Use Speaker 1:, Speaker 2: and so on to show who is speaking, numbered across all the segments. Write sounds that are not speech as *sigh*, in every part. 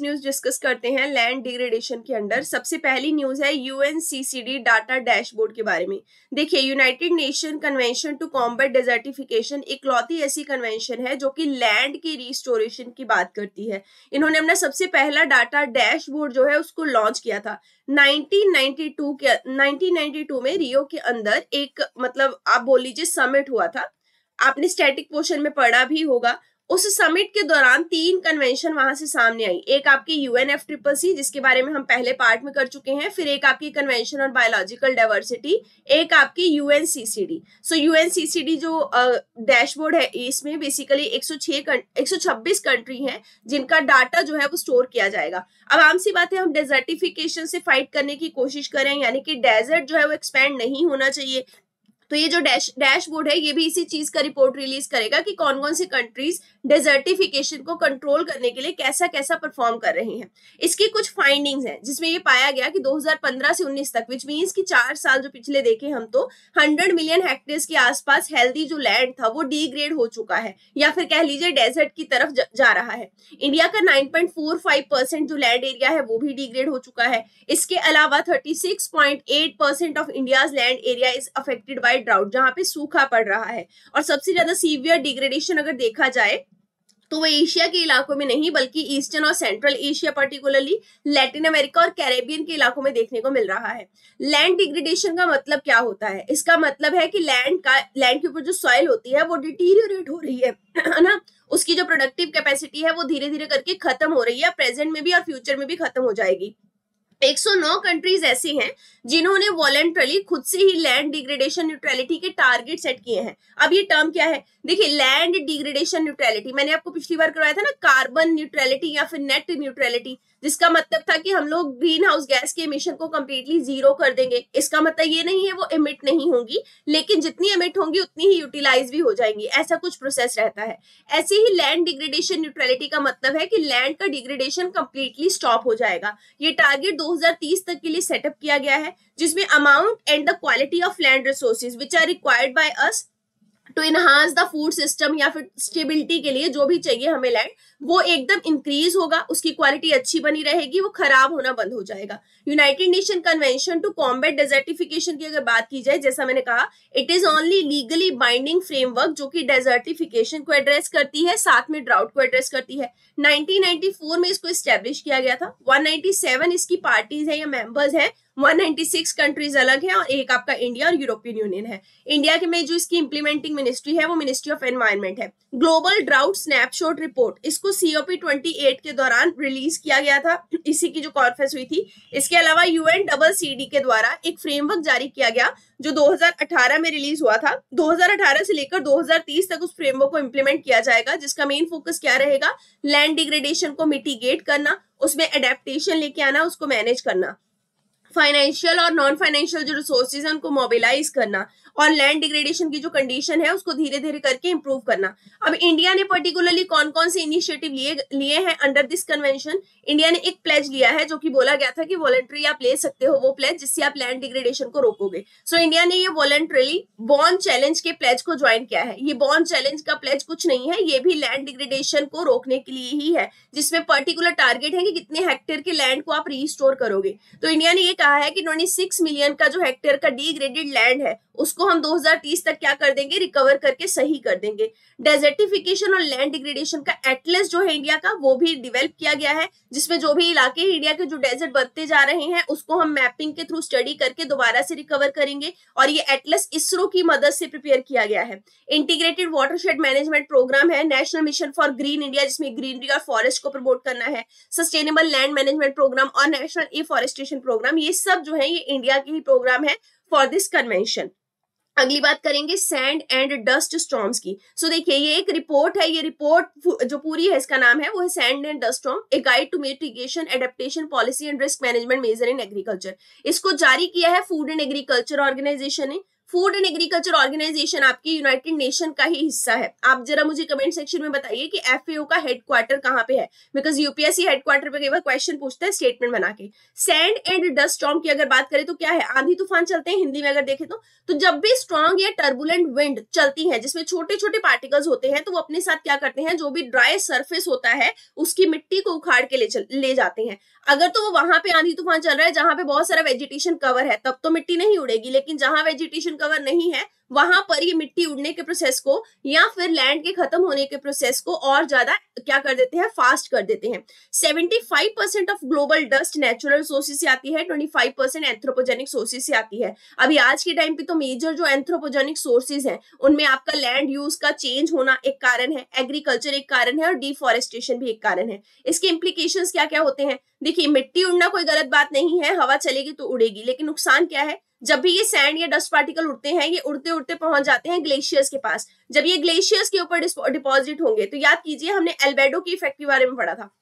Speaker 1: Next news discuss करते हैं land degradation के अंडर सबसे पहली न्यूज है यूएनसीसीडी डाटा डैशबोर्ड के बारे में देखिए United nation Convention to Combat Desertification इकलौती ऐसी कन्वेंशन है जो कि लैंड की रिस्टोरेशन की बात करती है इन्होंने अपना सबसे पहला डाटा डैशबोर्ड जो है उसको लॉन्च किया था 1992 के 1992 में रियो के अंदर एक मतलब आप बोल लीजिए समिट हुआ था आपने स्टैटिक पोर्शन में पढ़ा भी होगा उस समिट के दौरान तीन कन्वेंशन वहां से सामने आई एक आपकी एन एफ ट्रिपल सी जिसके बारे में हम पहले पार्ट में कर चुके हैं फिर एक आपकी कन्वेंशन ऑन बायोलॉजिकल डाइवर्सिटी एक आपकी डी सो डी जो डैशबोर्ड uh, है इसमें बेसिकली सौ छब्बीस कंट्री है जिनका डाटा जो है वो स्टोर किया जाएगा अब आम सी बात है हम डेजर्टिफिकेशन से फाइट करने की कोशिश करें यानी कि डेजर्ट जो है वो एक्सपेंड नहीं होना चाहिए तो ये जो डैश डैशबोर्ड है ये भी इसी चीज का रिपोर्ट रिलीज करेगा कि कौन कौन सी कंट्रीज डेजर्टिफिकेशन को कंट्रोल करने के लिए कैसा कैसा परफॉर्म कर रहे हैं इसकी कुछ फाइंडिंग्स हैं जिसमें ये पाया गया कि 2015 से 19 तक विच मीन्स कि चार साल जो पिछले देखे हम तो 100 मिलियन हेक्टेयर्स के आसपास हेल्दी जो लैंड था वो डिग्रेड हो चुका है या फिर कह लीजिए डेजर्ट की तरफ जा रहा है इंडिया का नाइन परसेंट जो लैंड एरिया है वो भी डिग्रेड हो चुका है इसके अलावा thirty percent of India land area is affected by drought जहां पे सूखा पड़ रहा है और सबसे ज्यादा सीवियर डिग्रेडेशन अगर देखा जाए तो वो एशिया के इलाकों में नहीं बल्कि ईस्टर्न और central Asia particularly Latin America और कैरेबियन के इलाकों में देखने को मिल रहा है लैंड डिग्रेडेशन का मतलब क्या होता है इसका मतलब है कि लैंड का लैंड के ऊपर जो सॉइल होती है वो डिटीरियोरेट हो रही *clears throat* है ना उसकी जो प्रोडक्टिव कैपेसिटी है वो धीरे धीरे करके खत्म हो रही है प्रेजेंट में भी और फ्यूचर में भी खत्म हो जाएगी 109 कंट्रीज ऐसी हैं जिन्होंने वॉलेंट्रली खुद से ही लैंड डिग्रेडेशन न्यूट्रलिटी के टारगेट सेट किए हैं अब ये टर्म क्या है देखिए लैंड डिग्रेडेशन न्यूट्रलिटी मैंने आपको पिछली बार करवाया था ना कार्बन न्यूट्रलिटी या फिर नेट न्यूट्रलिटी जिसका मतलब था कि हम लोग ग्रीन हाउस गैस के इमिशन को कम्प्लीटली जीरो कर देंगे इसका मतलब ये नहीं है वो इमिट नहीं होंगी लेकिन जितनी इमिट होंगी उतनी ही यूटिलाइज भी हो जाएंगी ऐसा कुछ प्रोसेस रहता है ऐसे ही लैंड डिग्रेडेशन न्यूट्रलिटी का मतलब है कि लैंड का डिग्रेडेशन कम्प्लीटली स्टॉप हो जाएगा ये टारगेट तीस तक के लिए सेटअप किया गया है जिसमें amount and the quality of land resources which are required by us to enhance the food system या फिर स्टेबिलिटी के लिए जो भी चाहिए हमें लैंड वो एकदम इंक्रीज होगा उसकी क्वालिटी अच्छी बनी रहेगी वो खराब होना बंद हो जाएगा United nation Convention to Combat Desertification की अगर बात की जाए जैसा मैंने कहा it is only legally binding framework जो कि डेजर्टिफिकेशन को एड्रेस करती है साथ में ड्राउट को एड्रेस करती है 1994 में इसको स्टेब्लिश किया गया था 197 इसकी पार्टीज है या मेंबर्स हैं 196 कंट्रीज अलग हैं और एक आपका इंडिया और यूरोपियन यूनियन है इंडिया के में जो इसकी इंप्लीमेंटिंग मिनिस्ट्री है वो मिनिस्ट्री ऑफ एनवायरमेंट है ग्लोबल ड्राउट स्नैपशॉट रिपोर्ट इसको सीओपी 28 के दौरान रिलीज किया गया था इसी की जो कॉन्फ्रेंस हुई थी इसके अलावा यूएन डबल सीडी के द्वारा एक फ्रेमवर्क जारी किया गया जो 2018 में रिलीज हुआ था 2018 से लेकर 2030 तक उस फ्रेमवर्क को इम्प्लीमेंट किया जाएगा जिसका मेन फोकस क्या रहेगा लैंड डिग्रेडेशन को मिटिगेट करना उसमें एडेप्टेशन लेके आना उसको मैनेज करना फाइनेंशियल और नॉन फाइनेंशियल जो रिसोर्सेज हैं उनको मोबिलाइज करना और लैंड डिग्रेडेशन की जो कंडीशन है उसको धीरे धीरे करके इम्प्रूव करना अब इंडिया ने पर्टिकुलरली कौन कौन से इनिशिएटिव लिए लिए हैं अंडर दिस कन्वेंशन इंडिया ने एक प्लेज लिया है जो कि बोला गया था कि वॉलेंट्री आप ले सकते हो वो प्लेज जिससे आप लैंड डिग्रेडेशन को रोकोगे सो so, इंडिया ने ये वॉलेंट्रली बॉन्ड चैलेंज के प्लेज को ज्वाइन किया है ये बॉन्ड चैलेंज का प्लेज कुछ नहीं है ये भी लैंड डिग्रेडेशन को रोकने के लिए ही है जिसमें पर्टिकुलर टारगेट है कि कितने हेक्टेयर के लैंड को आप रीस्टोर करोगे तो इंडिया ने ये कहा है कि ट्वेंटी मिलियन का जो हेक्टेयर का डिग्रेडेड लैंड है उसको हम 2030 तक क्या कर देंगे रिकवर करके सही कर देंगे डेजर्टिफिकेशन और लैंड डिग्रेडेशन का एटलेस जो है इंडिया का वो भी डिवेल्प किया गया है जिसमें जो भी इलाके इंडिया के जो डेजर्ट बनते जा रहे हैं उसको हम मैपिंग के थ्रू स्टडी करके दोबारा से रिकवर करेंगे और ये एटलेस इसरो की मदद से प्रिपेयर किया गया है इंटीग्रेटेड वाटरशेड मैनेजमेंट प्रोग्राम है national mission for green India जिसमें ग्रीनरी और फॉरेस्ट को प्रमोट करना है सस्टेनेबल लैंड मैनेजमेंट प्रोग्राम और नेशनल फॉरेस्टेशन प्रोग्राम ये सब जो है ये इंडिया के ही प्रोग्राम है फॉर दिस कन्वेंशन अगली बात करेंगे सैंड एंड डस्ट स्टॉर्म्स की सो so, देखिए ये एक रिपोर्ट है ये रिपोर्ट जो पूरी है इसका नाम है वो है sand and dust storm a guide to mitigation adaptation policy and risk management measure in agriculture इसको जारी किया है फूड एंड एग्रीकल्चर ऑर्गेनाइजेशन ने फूड एंड एग्रीकल्चर ऑर्गेनाइजेशन आपकी यूनाइटेड नेशन का ही हिस्सा है आप जरा मुझे कमेंट सेक्शन में बताइए कि एफएओ का हेडक्वार्टर कहाँ पे है बिकॉज यूपीएससी हेडक्वार्टर पे कई बार क्वेश्चन पूछता है स्टेटमेंट बना के सैंड एंड डस्ट स्टॉम की अगर बात करें तो क्या है आंधी तूफान चलते हैं हिंदी में अगर देखें तो, तो जब भी स्ट्रॉन्ग या टर्बुलेंट विंड चलती है जिसमें छोटे छोटे पार्टिकल्स होते हैं तो वो अपने साथ क्या करते हैं जो भी ड्राई सर्फेस होता है उसकी मिट्टी को उखाड़ के ले चल, ले जाते हैं अगर तो वो वहां पे आंधी तूफान चल रहा है जहां पे बहुत सारा वेजिटेशन कवर है तब तो मिट्टी नहीं उड़ेगी लेकिन जहां वेजिटेशन कवर नहीं है वहां पर ये मिट्टी उड़ने के प्रोसेस को या फिर लैंड के खत्म होने के प्रोसेस को और ज्यादा क्या कर देते हैं फास्ट कर देते हैं 75 percent of global dust natural sources से आती है 25 परसेंट एंथ्रोपोजेनिक सोर्सेज से आती है अभी आज के टाइम पे तो मेजर जो एंथ्रोपोजेनिक सोर्सेज हैं उनमें आपका लैंड यूज का चेंज होना एक कारण है एग्रीकल्चर एक कारण है और डिफोरेस्टेशन भी एक कारण है इसके इम्प्लीकेशन क्या क्या होते हैं देखिए मिट्टी उड़ना कोई गलत बात नहीं है हवा चलेगी तो उड़ेगी लेकिन नुकसान क्या है जब भी ये सैंड या डस्ट पार्टिकल उड़ते हैं ये उड़ते उड़ते पहुंच जाते हैं ग्लेशियर्स के पास जब ये ग्लेशियर्स के ऊपर डिपॉजिट होंगे तो याद कीजिए हमने एल्बेडो के इफेक्ट के बारे में पढ़ा था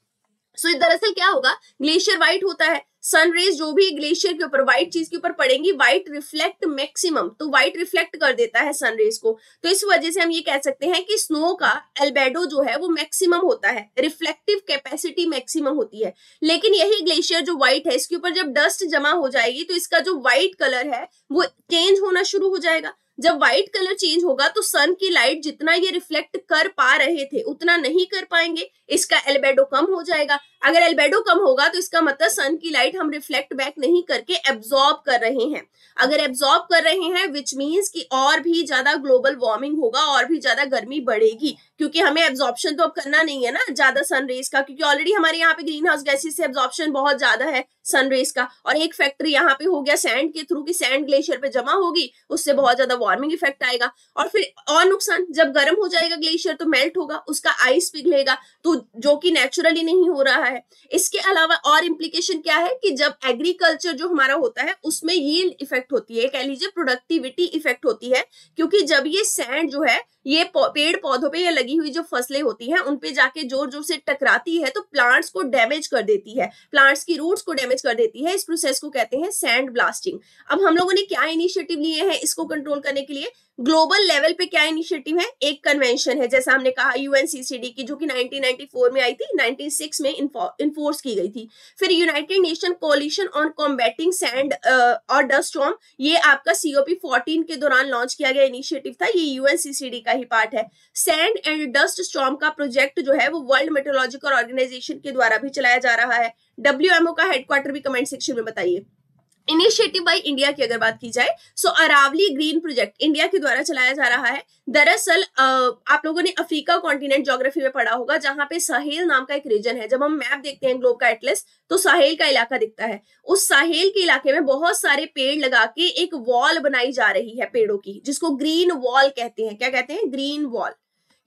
Speaker 1: सो so, दरअसल क्या होगा ग्लेशियर व्हाइट होता है सन रेज जो भी ग्लेशियर के ऊपर व्हाइट चीज के ऊपर पड़ेंगी व्हाइट रिफ्लेक्ट मैक्सिमम तो व्हाइट रिफ्लेक्ट कर देता है सन रेज को तो इस वजह से हम ये कह सकते हैं कि स्नो का एल्बेडो जो है वो मैक्सिमम होता है रिफ्लेक्टिव कैपेसिटी मैक्सिमम होती है लेकिन यही ग्लेशियर जो व्हाइट है इसके ऊपर जब डस्ट जमा हो जाएगी तो इसका जो व्हाइट कलर है वो चेंज होना शुरू हो जाएगा जब व्हाइट कलर चेंज होगा तो सन की लाइट जितना ये रिफ्लेक्ट कर पा रहे थे उतना नहीं कर पाएंगे इसका एल्बेडो कम हो जाएगा अगर एल्बेडो कम होगा तो इसका मतलब सन की लाइट हम रिफ्लेक्ट बैक नहीं करके एब्जॉर्ब कर रहे हैं अगर एब्जॉर्ब कर रहे हैं विच मीन्स कि और भी ज्यादा ग्लोबल वार्मिंग होगा और भी ज्यादा गर्मी बढ़ेगी क्योंकि हमें एब्जॉर्प्शन तो अब करना नहीं है ना ज्यादा सन रेज का क्योंकि ऑलरेडी हमारे यहाँ पे ग्रीन हाउस गैसेज से एब्जॉर्प्शन बहुत ज्यादा है सन रेज का और एक फैक्ट्री यहाँ पे हो गया सैंड के थ्रू की सैंड ग्लेशियर पे जमा होगी उससे बहुत ज्यादा वार्मिंग इफेक्ट आएगा और फिर और नुकसान जब गर्म हो जाएगा ग्लेशियर तो मेल्ट होगा उसका आइस पिघलेगा तो जो कि नेचुरली नहीं हो रहा है रहा है इसके अलावा और इम्प्लीकेशन क्या है कि जब एग्रीकल्चर जो हमारा होता है उसमें यील्ड इफेक्ट होती है कह लीजिए प्रोडक्टिविटी इफेक्ट होती है क्योंकि जब ये सैंड जो है ये पेड़ पौधों पे या लगी हुई जो फसलें होती हैं उन पे जाके जोर जोर से टकराती है तो प्लांट्स को डैमेज कर देती है प्लांट्स की रूट्स को डैमेज कर देती है इस प्रोसेस को कहते हैं सैंड ब्लास्टिंग अब हम लोगों ने क्या इनिशिएटिव लिए हैं इसको कंट्रोल करने के लिए ग्लोबल लेवल पे क्या इनिशिएटिव है एक कन्वेंशन है जैसा हमने कहा यूएनसीसीडी की जो कि 1994 में आई थी 96 में इन्फोर्स की गई थी फिर United Nation coalition on combating sand और डस्ट स्टॉर्म ये आपका सीओपी 14 के दौरान लॉन्च किया गया इनिशिएटिव था ये यूएनसीसीडी का ही पार्ट है सैंड एंड डस्ट स्टॉम का प्रोजेक्ट जो है वो वर्ल्ड मेट्रोलॉजिकल ऑर्गेनाइजेशन के द्वारा भी चलाया जा रहा है डब्ल्यू का हेडक्वार्टर भी कमेंट सेक्शन में बताइए इनिशिएटिव बाय इंडिया की अगर बात की जाए so Aravalli green project India के द्वारा चलाया जा रहा है दरअसल आप लोगों ने अफ्रीका कॉन्टिनेंट ज्योग्राफी में पढ़ा होगा जहां पे साहेल नाम का एक रीजन है जब हम मैप देखते हैं ग्लोब का एटलस तो साहेल का इलाका दिखता है उस साहेल के इलाके में बहुत सारे पेड़ लगा के एक वॉल बनाई जा रही है पेड़ों की जिसको ग्रीन वॉल कहते हैं क्या कहते हैं ग्रीन वॉल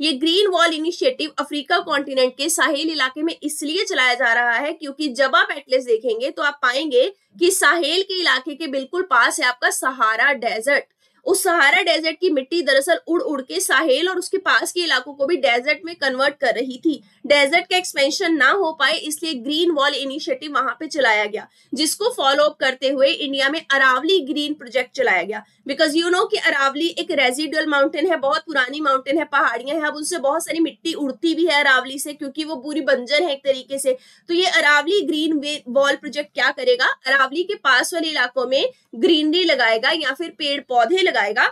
Speaker 1: ये green wall initiative Africa continent के साहेल इलाके में इसलिए चलाया जा रहा है क्योंकि जब आप एटलेस देखेंगे तो आप पाएंगे कि साहेल के इलाके के बिल्कुल पास है आपका सहारा डेजर्ट उस सहारा डेजर्ट की मिट्टी दरअसल उड़ उड़ के साहेल और उसके पास के इलाकों को भी डेजर्ट में कन्वर्ट कर रही थी डेजर्ट का एक्सपेंशन ना हो पाए इसलिए ग्रीन वॉल इनिशिएटिव वहां पे चलाया गया जिसको फॉलो अप करते हुए इंडिया में अरावली ग्रीन प्रोजेक्ट चलाया गया बिकॉज यू नो कि अरावली एक रेजिडुअल माउंटेन है बहुत पुरानी माउंटेन है पहाड़ियां हैं अब उनसे बहुत सारी मिट्टी उड़ती भी है अरावली से क्योंकि वो पूरी बंजर है एक तरीके से तो ये अरावली ग्रीन वॉल प्रोजेक्ट क्या करेगा अरावली के पास वाले इलाकों में ग्रीनरी लगाएगा या फिर पेड़ पौधे लगाएगा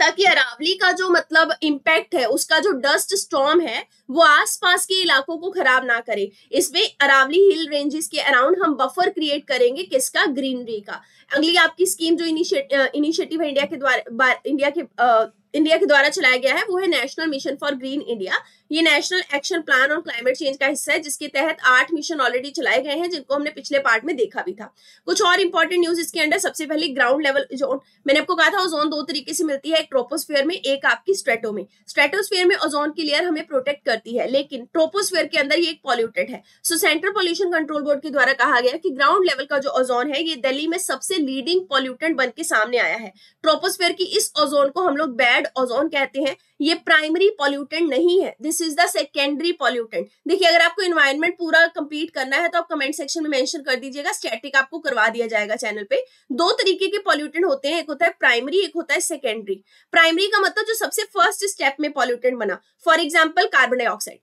Speaker 1: ताकि अरावली का जो मतलब इम्पैक्ट है उसका जो डस्ट स्टॉम है वो आसपास के इलाकों को खराब ना करे इसमें अरावली हिल रेंजेस के अराउंड हम बफर क्रिएट करेंगे किसका ग्रीनरी का अगली आपकी स्कीम जो इनिशिएटिव इनिशिएटिव इंडिया के द्वारा इंडिया के आ, इंडिया के द्वारा चलाया गया है वो है national mission for green India ये national action plan on climate change का हिस्सा है जिसके तहत आठ मिशन ऑलरेडी चलाए गए हैं जिनको हमने पिछले पार्ट में देखा भी था कुछ और इंपॉर्टेंट न्यूज इसके अंडर सबसे पहले ग्राउंड लेवल जोन मैंने आपको कहा था ओजोन दो तरीके से मिलती है एक ट्रोपोस्फेयर में एक आपकी स्ट्रेटो में स्ट्रेटोस्फेयर में ओजोन की लेयर हमें प्रोटेक्ट करती है लेकिन ट्रोपोस्फेयर के अंदर ये एक पॉल्यूटेड है so central pollution control board के द्वारा कहा गया कि ग्राउंड लेवल का जो ओजोन है ये दिल्ली में सबसे लीडिंग पॉल्यूटेंट बन के सामने आया है ट्रोपोस्फेयर की इस ओजोन को हम लोग बैड ओजोन कहते हैं ये प्राइमरी पॉल्यूटेंट नहीं है this is the secondary pollutant देखिए अगर आपको इन्वायरमेंट पूरा कंप्लीट करना है तो आप कमेंट सेक्शन में मेंशन कर दीजिएगा स्टैटिक आपको करवा दिया जाएगा चैनल पे दो तरीके के पॉल्यूटेंट होते हैं एक होता है प्राइमरी एक होता है सेकेंडरी प्राइमरी का मतलब जो सबसे फर्स्ट स्टेप में पॉल्यूटेंट बना फॉर एग्जाम्पल कार्बन डाइऑक्साइड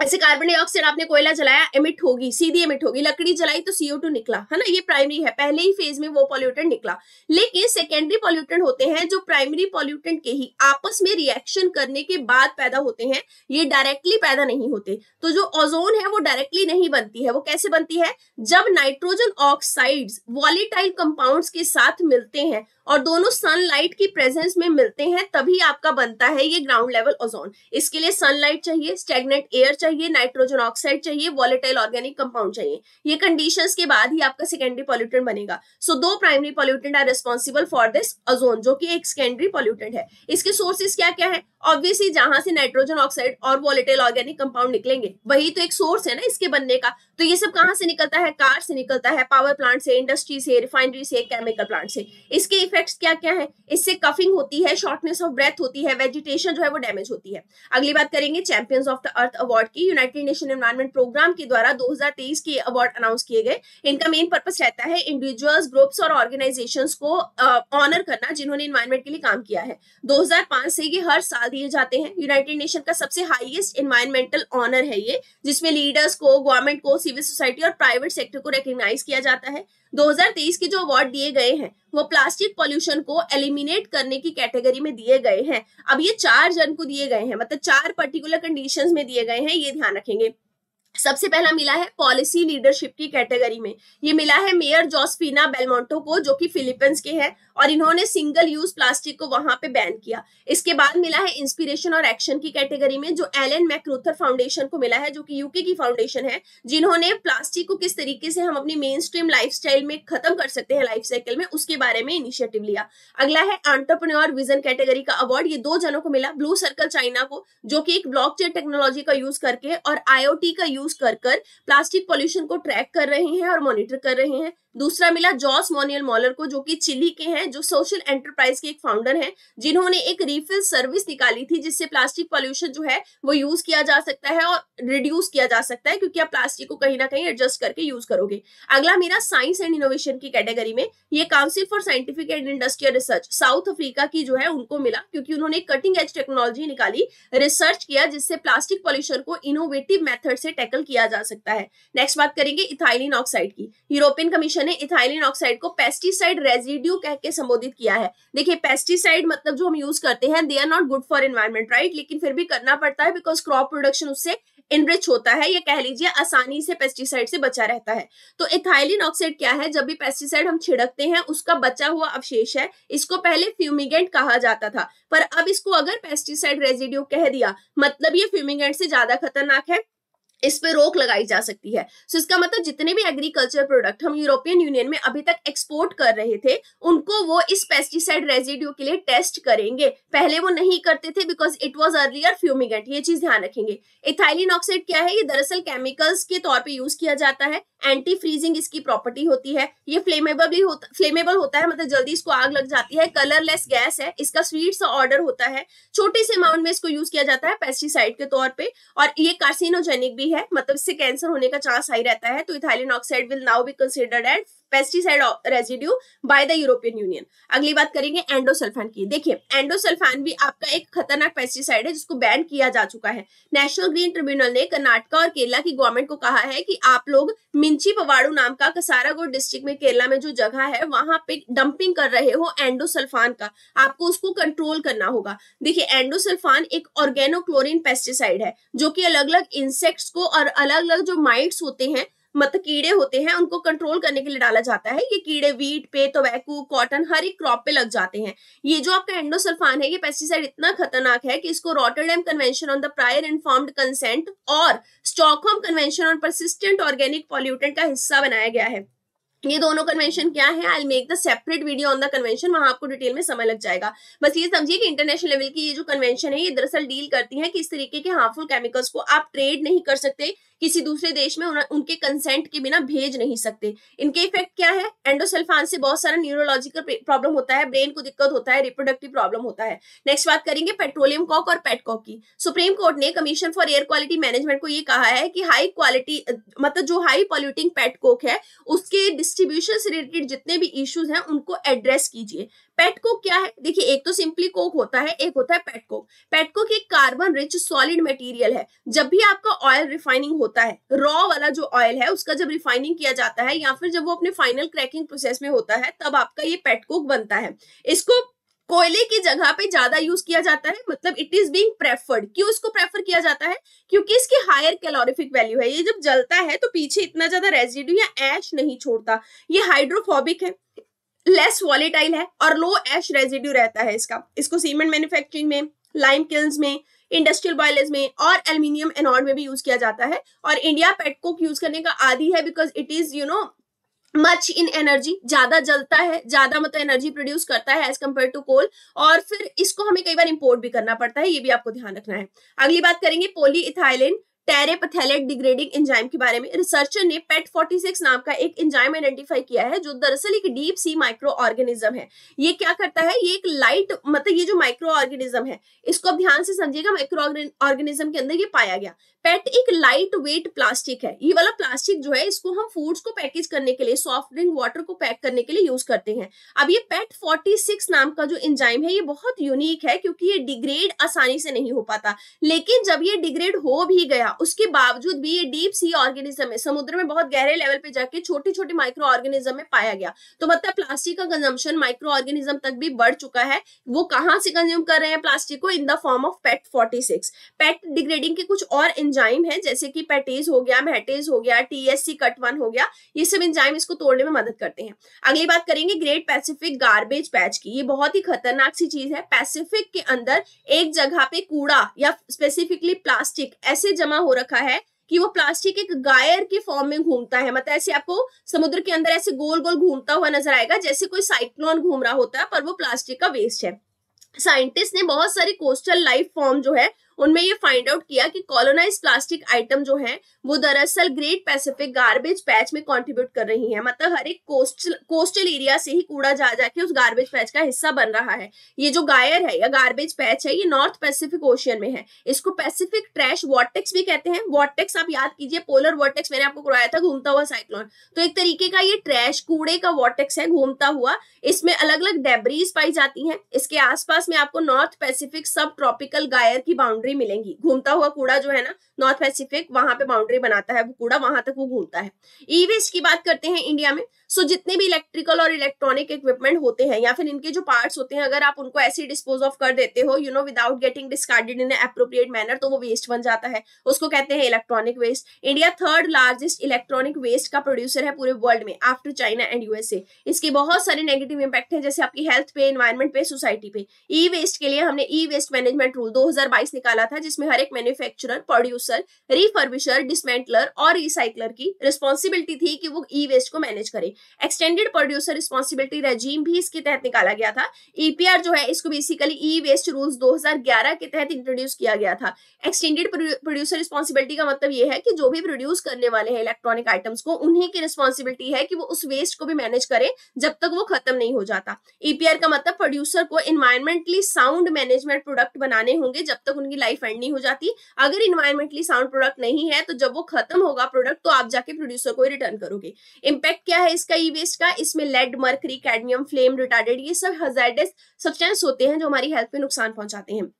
Speaker 1: ऐसे कार्बन डाइऑक्साइड आपने कोयला जलाया एमिट होगी सीधी एमिट होगी लकड़ी जलाई तो सीओ टू निकला है ना ये प्राइमरी है पहले ही फेज में वो पॉल्यूटेंट निकला लेकिन सेकेंडरी पॉल्यूटेंट होते हैं जो प्राइमरी पॉल्यूटेंट के ही आपस में रिएक्शन करने के बाद पैदा होते हैं ये डायरेक्टली पैदा नहीं होते तो जो ओजोन है वो डायरेक्टली नहीं बनती है वो कैसे बनती है जब नाइट्रोजन ऑक्साइड वॉलीटाइल कंपाउंड के साथ मिलते हैं और दोनों सनलाइट की प्रेजेंस में मिलते हैं तभी आपका बनता है ये ग्राउंड लेवल ओजोन इसके लिए सनलाइट चाहिए स्टेगनेट एयर चाहिए नाइट्रोजन ऑक्साइड चाहिए वॉलेटाइल ऑर्गेनिक कंपाउंड चाहिए ये कंडीशन के बाद ही आपका सेकेंडरी पॉल्यूटेंट बनेगा सो so, दो primary pollutant are responsible for this ozone जो कि एक सेकेंडरी पॉल्यूटेंट है इसके सोर्सेस क्या क्या है ऑब्वियसली जहां से नाइट्रोजन ऑक्साइड और वॉलेटाइल ऑर्गेनिक कंपाउंड निकलेंगे वही तो एक सोर्स है ना इसके बनने का तो ये सब कहाँ से निकलता है कार से निकलता है पावर प्लांट से इंडस्ट्री से रिफाइनरी से केमिकल प्लांट से इसके इफेक्ट्स क्या क्या है इससे कफिंग होती है शॉर्टनेस ऑफ ब्रेथ होती है वेजिटेशन जो है वो डैमेज होती है अगली बात करेंगे champions of the earth award की यूनाइटेड नेशन एनवायरमेंट प्रोग्राम के द्वारा 2023 के अवार्ड अनाउंस किए गए इनका मेन पर्पस रहता है इंडिविजुअल्स ग्रुप्स और ऑर्गेनाइजेशन को ऑनर uh, करना जिन्होंने इन्वायरमेंट के लिए काम किया है 2005 से ये हर साल दिए जाते हैं यूनाइटेड नेशन का सबसे हाइएस्ट इन्वायरमेंटल ऑनर है ये जिसमें लीडर्स को गवर्नमेंट को सिविल सोसाइटी और प्राइवेट सेक्टर को रिकग्नाइज किया जाता है 2023 के जो अवार्ड दिए गए हैं वो प्लास्टिक पॉल्यूशन को एलिमिनेट करने की कैटेगरी में दिए गए हैं अब ये चार जन को दिए गए हैं मतलब चार पर्टिकुलर कंडीशन में दिए गए हैं ये ध्यान रखेंगे सबसे पहला मिला है पॉलिसी लीडरशिप की कैटेगरी में ये मिला है मेयर जोस्फीना बेलमोंटो को जो कि फिलीपींस के हैं और इन्होंने सिंगल यूज प्लास्टिक को वहां पे बैन किया इसके बाद मिला है इंस्पिरेशन और एक्शन की कैटेगरी में जो एल एन मैक्रोथर फाउंडेशन को मिला है जो कि यूके की फाउंडेशन है जिन्होंने प्लास्टिक को किस तरीके से हम अपनी मेन स्ट्रीम लाइफ में खत्म कर सकते हैं लाइफ साइकिल में उसके बारे में इनिशिएटिव लिया अगला है एंटरप्रन्योर विजन कैटेगरी का अवार्ड ये दो जनों को मिला ब्लू सर्कल चाइना को जो की एक ब्लॉक टेक्नोलॉजी का यूज करके और आईओटी का यूज कर प्लास्टिक पॉल्यूशन को ट्रैक कर रहे हैं और मॉनिटर कर रहे हैं दूसरा मिला जॉस मोनियल मॉलर को जो कि चिली के हैं जो सोशल एंटरप्राइज के एक फाउंडर हैं जिन्होंने एक रिफिल सर्विस निकाली थी जिससे प्लास्टिक पॉल्यूशन जो है वो यूज किया जा सकता है और रिड्यूस किया जा सकता है क्योंकि आप प्लास्टिक को कहीं ना कहीं एडजस्ट करके यूज करोगे अगला मेरा साइंस एंड इनोवेशन की कैटेगरी में ये council for scientific and industrial research South Africa की जो है उनको मिला क्योंकि उन्होंने कटिंग एज टेक्नोलॉजी निकाली रिसर्च किया जिससे प्लास्टिक पॉल्यूशन को इनोवेटिव मेथड से टैकल किया जा सकता है नेक्स्ट बात करेंगे इथाइलिन ऑक्साइड की यूरोपियन कमीशन कमीशन ने इथाइलिन ऑक्साइड को पेस्टिसाइड रेजिड्यू कह के संबोधित किया है देखिए पेस्टिसाइड मतलब जो हम यूज करते हैं they are not good for environment right लेकिन फिर भी करना पड़ता है बिकॉज क्रॉप प्रोडक्शन उससे इनरिच होता है या कह लीजिए आसानी से पेस्टिसाइड से बचा रहता है तो इथाइलिन ऑक्साइड क्या है जब भी पेस्टिसाइड हम छिड़कते हैं उसका बचा हुआ अवशेष है इसको पहले फ्यूमिगेंट कहा जाता था पर अब इसको अगर पेस्टिसाइड रेजिड्यू कह दिया मतलब ये फ्यूमिगेंट से ज्यादा खतरनाक है इस पर रोक लगाई जा सकती है सो so इसका मतलब जितने भी एग्रीकल्चर प्रोडक्ट हम यूरोपियन यूनियन में अभी तक एक्सपोर्ट कर रहे थे उनको वो इस पेस्टिसाइड रेजिड्यू के लिए टेस्ट करेंगे पहले वो नहीं करते थे because it was earlier fumigant ये चीज ध्यान रखेंगे इथाइलिन ऑक्साइड क्या है ये दरअसल केमिकल्स के तौर पर यूज किया जाता है एंटी फ्रीजिंग इसकी प्रॉपर्टी होती है ये फ्लेमेबल भी होता फ्लेमेबल होता है मतलब जल्दी इसको आग लग जाती है कलरलेस गैस है इसका स्वीट सा ऑर्डर होता है छोटे से अमाउंट में इसको यूज किया जाता है पेस्टिसाइड के तौर पर और ये कार्सिनोजेनिक भी है मतलब इससे कैंसर होने का चांस हाई रहता है तो ethylene oxide will now be considered at pesticide residue by the European union अगली बात करेंगे एंडोसल्फान की देखिए एंडोसल्फान भी आपका एक खतरनाक पेस्टिसाइड है जिसको बैन किया जा चुका है नेशनल ग्रीन ट्रिब्यूनल ने कर्नाटका और केरला की गवर्नमेंट को कहा है कि आप लोग मिंची पवाड़ू नाम का कसारागोड डिस्ट्रिक्ट में केरला में जो जगह है वहां पे डंपिंग कर रहे हो एंडोसल्फान का आपको उसको कंट्रोल करना होगा देखिए एंडोसल्फान एक ऑर्गेनोक्लोरिन पेस्टिसाइड है जो कि अलग अलग इंसेक्ट्स को और अलग अलग जो माइट्स होते हैं मतलब कीड़े होते हैं उनको कंट्रोल करने के लिए डाला जाता है ये कीड़े वीट पे तोबैकू कॉटन हर एक क्रॉप पे लग जाते हैं ये जो आपका एंडोसल्फान है ये पेस्टिसाइड इतना खतरनाक है कि इसको Rotterdam convention on the prior informed consent और Stockholm convention on persistent organic pollutant का हिस्सा बनाया गया है ये दोनों कन्वेंशन क्या है I make the separate video on the convention वहां आपको डिटेल में समय लग जाएगा बस ये समझिए कि इंटरनेशनल लेवल की ये जो कन्वेंशन है ये दरअसल डील करती है कि इस तरीके के हार्मफुल केमिकल्स को आप ट्रेड नहीं कर सकते किसी दूसरे देश में उनके कंसेंट के बिना भेज नहीं सकते इनके इफेक्ट क्या है एंडोसल्फान से बहुत सारा न्यूरोलॉजिकल प्रॉब्लम होता है ब्रेन को दिक्कत होता है रिप्रोडक्टिव प्रॉब्लम होता है नेक्स्ट बात करेंगे पेट्रोलियम कॉक और पेटकॉक की सुप्रीम कोर्ट ने commission for air quality management को ये कहा है कि हाई क्वालिटी मतलब जो हाई पॉल्यूटिंग पेटकॉक है उसके डिस्ट्रीब्यूशन से रिलेटेड जितने भी इश्यूज हैं उनको एड्रेस कीजिए पेटकोक क्या है देखिए एक तो सिंपली कोक होता है एक होता है पेटकोक पेटकोक एक कार्बन रिच सॉलिड मटेरियल है जब भी आपका ऑयल रिफाइनिंग होता है रॉ वाला जो ऑयल है उसका जब रिफाइनिंग किया जाता है या फिर जब वो अपने फाइनल क्रैकिंग प्रोसेस में होता है तब आपका ये पेटकोक बनता है इसको कोयले की जगह पे ज्यादा यूज किया जाता है मतलब इट इज बीइंग प्रेफर्ड क्यों इसको प्रेफर किया जाता है क्योंकि इसकी हायर कैलोरिफिक वैल्यू है ये जब जलता है तो पीछे इतना ज्यादा रेजिड्यू या एश नहीं छोड़ता ये हाइड्रोफोबिक है लेस वॉलेटाइल है और लो एश रेजिड्यू रहता है इसका इसको सीमेंट मैन्युफैक्चरिंग में लाइम किल्स में इंडस्ट्रियल बॉयलर्स में और एल्यूमिनियम एनॉर्ड में भी यूज किया जाता है और इंडिया पेटकोक यूज करने का आदि है because it is you know much in energy ज्यादा जलता है ज्यादा मतलब एनर्जी प्रोड्यूस करता है एज कम्पेयर टू कोल और फिर इसको हमें कई बार इम्पोर्ट भी करना पड़ता है ये भी आपको ध्यान रखना है अगली बात करेंगे poly ethylene terephthalate degrading enzyme के बारे में रिसर्चर ने पेट 46 नाम का एक एंजाइम आइडेंटिफाई किया है जो दरअसल एक डीप सी माइक्रो ऑर्गेनिज्म है ये क्या करता है ये एक लाइट मतलब ये जो माइक्रो ऑर्गेनिज्म है इसको अब ध्यान से समझिएगा माइक्रो ऑर्गेनिज्म के अंदर ये पाया गया पेट एक लाइट वेट प्लास्टिक है ये वाला प्लास्टिक जो है इसको हम फूड्स को पैकेज करने के लिए सॉफ्ट ड्रिंक वाटर को पैक करने के लिए यूज करते हैं अब ये पेट 46 नाम का जो एंजाइम है ये बहुत यूनिक है क्योंकि ये डिग्रेड आसानी से नहीं हो पाता लेकिन जब ये डिग्रेड हो भी गया उसके बावजूद भी ये डीप सी ऑर्गेनिज्म है समुद्र में बहुत गहरे लेवल पे जाके छोटे छोटे माइक्रो ऑर्गेनिज्म में पाया गया तो मतलब प्लास्टिक का कंजम्पशन माइक्रो ऑर्गेनिज्म तक भी बढ़ चुका है वो कहाँ से कंज्यूम कर रहे हैं प्लास्टिक को in the form of PET forty six PET degrading के कुछ और एंजाइम है जैसे कि पेटेज हो गया मेटेज हो गया टीएससी वन हो गया ये सब एंजाइम इसको तोड़ने में मदद करते हैं अगली बात करेंगे ग्रेट पैसिफिक गार्बेज पैच की ये बहुत ही खतरनाक सी चीज है पैसिफिक के अंदर एक जगह पे कूड़ा या स्पेसिफिकली प्लास्टिक ऐसे जमा हो रखा है कि वो प्लास्टिक एक गायर के फॉर्म में घूमता है मतलब ऐसे आपको समुद्र के अंदर ऐसे गोल गोल घूमता हुआ नजर आएगा जैसे कोई साइक्लोन घूम रहा होता है पर वो प्लास्टिक का वेस्ट है साइंटिस्ट ने बहुत सारी कोस्टल लाइफ फॉर्म जो है उनमें ये फाइंड आउट किया कि कॉलोनाइज प्लास्टिक आइटम जो है वो दरअसल ग्रेट पैसिफिक गार्बेज पैच में कॉन्ट्रीब्यूट कर रही है मतलब हर एक कोस्टल कोस्टल एरिया से ही कूड़ा जा जाके उस गार्बेज पैच का हिस्सा बन रहा है ये जो गायर है या गार्बेज पैच है ये नॉर्थ पैसिफिक ओशियन में है इसको पैसिफिक ट्रैश वॉटेक्स भी कहते हैं वॉटेक्स आप याद कीजिए पोलर वॉटेक्स मैंने आपको करवाया था घूमता हुआ साइक्लोन तो एक तरीके का ये ट्रैश कूड़े का वॉटेक्स है घूमता हुआ इसमें अलग अलग डेबरीज पाई जाती है इसके आसपास में आपको नॉर्थ पैसिफिक सब ट्रॉपिकल गायर की बाउंड्री बाउंड्री मिलेंगी घूमता हुआ कूड़ा जो है ना नॉर्थ पैसिफिक वहां पे बाउंड्री बनाता है वो कूड़ा वहां तक वो घूमता है ई वेस्ट की बात करते हैं इंडिया में सो so, जितने भी इलेक्ट्रिकल और इलेक्ट्रॉनिक इक्विपमेंट होते हैं या फिर इनके जो पार्ट्स होते हैं अगर आप उनको ऐसे डिस्पोज ऑफ कर देते हो you know without getting discarded in appropriate manner तो वो वेस्ट बन जाता है उसको कहते हैं electronic waste India third largest electronic waste का प्रोड्यूसर है पूरे वर्ल्ड में आफ्टर चाइना एंड यूएसए इसके बहुत सारे नेगेटिव इंपैक्ट है जैसे आपकी हेल्थ पे इन्वायरमेंट पे सोसाइटी पे ई वेस्ट के लिए हमने ई वेस्ट मैनेजमेंट रूल दो निकाला था जिसमें हर एक मैन्युफैक्चरर प्रोड्यूसर रिफर्बिशर डिसमेंटलर और रिसाइकलर की रिस्पॉन्सिबिलिटी थी कि वो ई वेस्ट को मैनेज करे एक्सटेंडेड प्रोड्यूसर रिस्पॉन्सिबिलिटी रेजीम भी इसके तहत निकाला गया था ईपीआर जो है इसको बेसिकली ई वेस्ट रूल्स 2011 के तहत इंट्रोड्यूस किया गया था एक्सटेंडेड प्रोड्यूसर रिस्पॉन्सिबिलिटी का मतलब यह है कि जो भी प्रोड्यूस करने वाले हैं इलेक्ट्रॉनिक आइटम्स को उन्हीं की रिस्पॉन्सिबिलिटी है कि वो उस वेस्ट को भी मैनेज करे जब तक वो खत्म नहीं हो जाता ईपीआर का मतलब प्रोड्यूसर को इन्वायरमेंटली साउंड मैनेजमेंट प्रोडक्ट बनाने होंगे जब तक उनकी लाइफ एंड नहीं हो जाती अगर इन्वायरमेंटली साउंड प्रोडक्ट नहीं है तो जब वो खत्म होगा प्रोडक्ट तो आप जाके प्रोड्यूसर को रिटर्न करोगे इम्पैक्ट क्या है इसका ई वेस्ट का इसमें lead mercury cadmium flame retarded ये सब हजार सब्सटेंस होते हैं जो हमारी हेल्थ पे नुकसान पहुंचाते हैं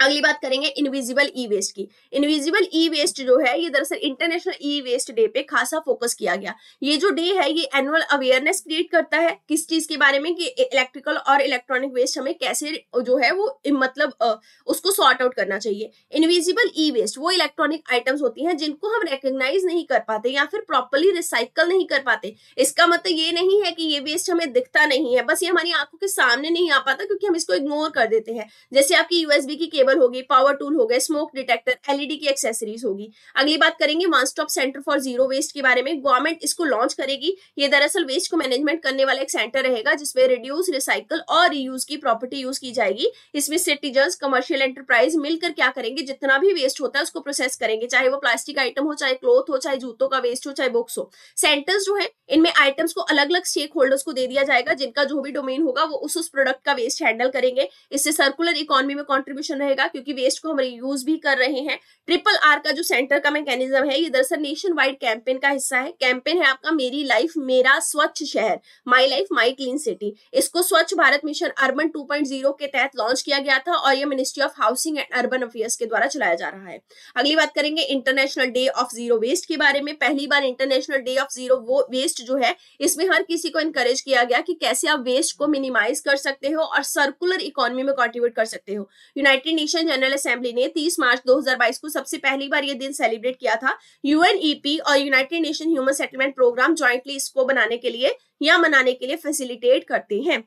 Speaker 1: अगली बात करेंगे इनविजिबल ई वेस्ट की इनविजिबल ई वेस्ट जो है ये दरअसल इंटरनेशनल ई वेस्ट डे पे खासा फोकस किया गया ये जो डे है ये एनुअल अवेयरनेस क्रिएट करता है किस चीज के बारे में कि इलेक्ट्रिकल और इलेक्ट्रॉनिक वेस्ट हमें कैसे जो है वो मतलब उसको सॉर्ट आउट करना चाहिए इनविजिबल ई वेस्ट वो इलेक्ट्रॉनिक आइटम्स होती है जिनको हम रिकोगनाइज नहीं कर पाते या फिर प्रॉपरली रिसाइकल नहीं कर पाते इसका मतलब ये नहीं है कि ये वेस्ट हमें दिखता नहीं है बस ये हमारी आंखों के सामने नहीं आ पाता क्योंकि हम इसको इग्नोर कर देते हैं जैसे आपकी यूएसबी की टेबल होगी पावर टूल हो गए स्मोक डिटेक्टर एलईडी की एक्सेसरीज होगी अगली बात करेंगे one stop centre for zero waste के बारे में गवर्नमेंट इसको लॉन्च करेगी ये दरअसल वेस्ट को मैनेजमेंट करने वाला एक सेंटर रहेगा जिसमें रिड्यूस रिसाइकल और रीयूज की प्रॉपर्टी यूज की जाएगी इसमें सिटीजन कमर्शियल एंटरप्राइज मिलकर क्या करेंगे जितना भी वेस्ट होता है उसको प्रोसेस करेंगे चाहे वो प्लास्टिक आइटम हो चाहे क्लोथ हो चाहे जूतों का वेस्ट हो चाहे बुक्स हो सेंटर्स जो है इनमें आइटम्स को अलग अलग स्टेक होल्डर्स को दे दिया जाएगा जिनका जो भी डोमेन होगा वो उस उस प्रोडक्ट का वेस्ट हैंडल करेंगे इससे सर्कुलर इकोनॉमी में कॉन्ट्रीब्यूशन रहेगा रहेगा क्योंकि वेस्ट को हम रियूज भी कर रहे हैं ट्रिपल आर का जो सेंटर का मैकेनिज्म है ये दरअसल नेशन वाइड कैंपेन का हिस्सा है कैंपेन है आपका मेरी लाइफ मेरा स्वच्छ शहर my life my clean city इसको Swachh Bharat mission urban to के तहत लॉन्च किया गया था और ये ministry of housing and urban affairs के द्वारा चलाया जा रहा है अगली बात करेंगे international day of zero waste के बारे में पहली बार international day of zero waste जो है इसमें हर किसी को इनकरेज किया गया कि कैसे आप वेस्ट को मिनिमाइज कर सकते हो और सर्कुलर इकोनॉमी में कॉन्ट्रीब्यूट कर सकते हो यूनाइटेड नेशन जनरल असेंबली ने 30 मार्च 2022 को सबसे पहली बार ये दिन सेलिब्रेट किया था यूएनईपी e और United Nation human settlement programme jointly इसको बनाने के लिए या मनाने के लिए फैसिलिटेट करते हैं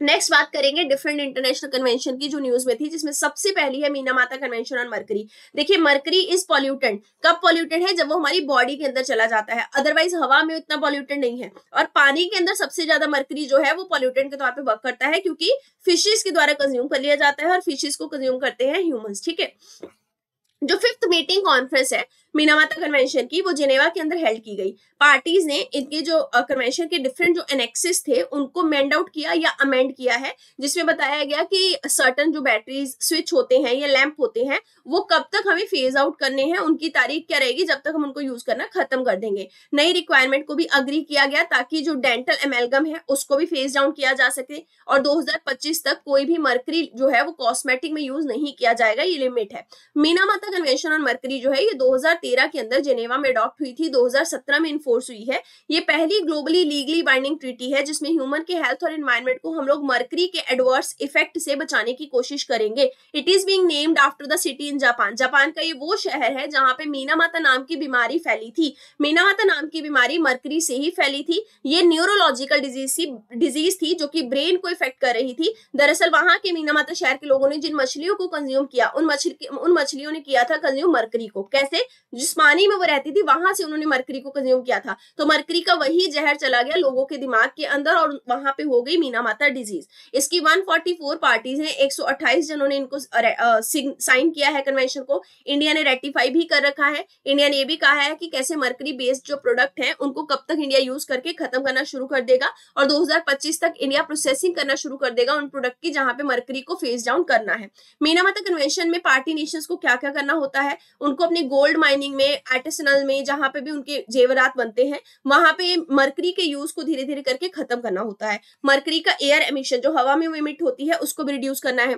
Speaker 1: नेक्स्ट बात करेंगे डिफरेंट इंटरनेशनल कन्वेंशन की जो न्यूज में थी जिसमें सबसे पहली है Minamata convention on mercury देखिए मर्करी इज पॉल्यूटेंट कब पॉल्यूटेंट है जब वो हमारी बॉडी के अंदर चला जाता है अदरवाइज हवा में उतना पॉल्यूटेंट नहीं है और पानी के अंदर सबसे ज्यादा मर्करी जो है वो पॉल्यूटेंट के तौर पर वर्क करता है क्योंकि फिशेज के द्वारा कंज्यूम कर लिया जाता है और फिशेज को कंज्यूम करते हैं ह्यूमन ठीक है जो फिफ्थ मीटिंग कॉन्फ्रेंस है मीना माता कन्वेंशन की वो जिनेवा के अंदर हेल्ड की गई पार्टीज ने इनके जो कन्वेंशन के डिफरेंट जो एनेक्सेस थे उनको मेंड आउट किया या अमेंड किया है जिसमें बताया गया कि सर्टन जो बैटरीज स्विच होते हैं या लैंप होते हैं वो कब तक हमें फेज आउट करने हैं उनकी तारीख क्या रहेगी जब तक हम उनको यूज करना खत्म कर देंगे नई रिक्वायरमेंट को भी अग्री किया गया ताकि जो डेंटल एमेलगम है उसको भी फेज डाउन किया जा सके और 2025 तक कोई भी मर्करी जो है वो कॉस्मेटिक में यूज नहीं किया जाएगा ये लिमिट है मीना माता कन्वेंशन और मर्करी जो है ये 2000 2013 के अंदर जेनेवा में अडॉप्ट हुई थी 2017 में इन्फोर्स हुई है ये पहली ग्लोबली लीगली बाइंडिंग ट्रीटी है जिसमें ह्यूमन के हेल्थ और एनवायरमेंट को हम लोग मरकरी के एडवर्स इफेक्ट से बचाने की कोशिश करेंगे it is being named after the city in Japan Japan का ये वो शहर है जहाँ पे मीना माता नाम की बीमारी फैली थी मीना माता नाम की बीमारी मरकरी से ही फैली थी ये न्यूरोलॉजिकल डिजीज थी डिजीज थी जो कि ब्रेन को इफेक्ट कर रही थी दरअसल वहां के मीना माता शहर के लोगों ने जिन मछलियों को कंज्यूम किया उन मछली उन मछलियों ने किया था कंज्यूम मरकरी को कैसे जिसमानी में वो रहती थी वहां से उन्होंने मरकरी को कंज्यूम किया था तो मरकरी का वही जहर चला गया लोगों के दिमाग के अंदर और वहां पे हो गई मीना माता डिजीज इसकी 144 पार्टीज हैं 128 जनों ने इनको साइन किया है कन्वेंशन को इंडिया ने रेटिफाई भी कर रखा है इंडिया ने ये भी कहा है कि कैसे मरकरी बेस्ड जो प्रोडक्ट है उनको कब तक इंडिया यूज करके खत्म करना शुरू कर देगा और दो तक इंडिया प्रोसेसिंग करना शुरू कर देगा उन प्रोडक्ट की जहां पे मरकरी को फेस डाउन करना है मीना माता कन्वेंशन में पार्टी नेशन को क्या क्या करना होता है उनको अपने गोल्ड माइनिंग माइनिंग में आर्टिसनल में जहां पे भी उनके जेवरात बनते हैं वहां पे मरकरी के यूज को धीरे धीरे करके खत्म करना होता है मरकरी का एयर एमिशन जो हवा में इमिट होती है उसको भी रिड्यूस करना है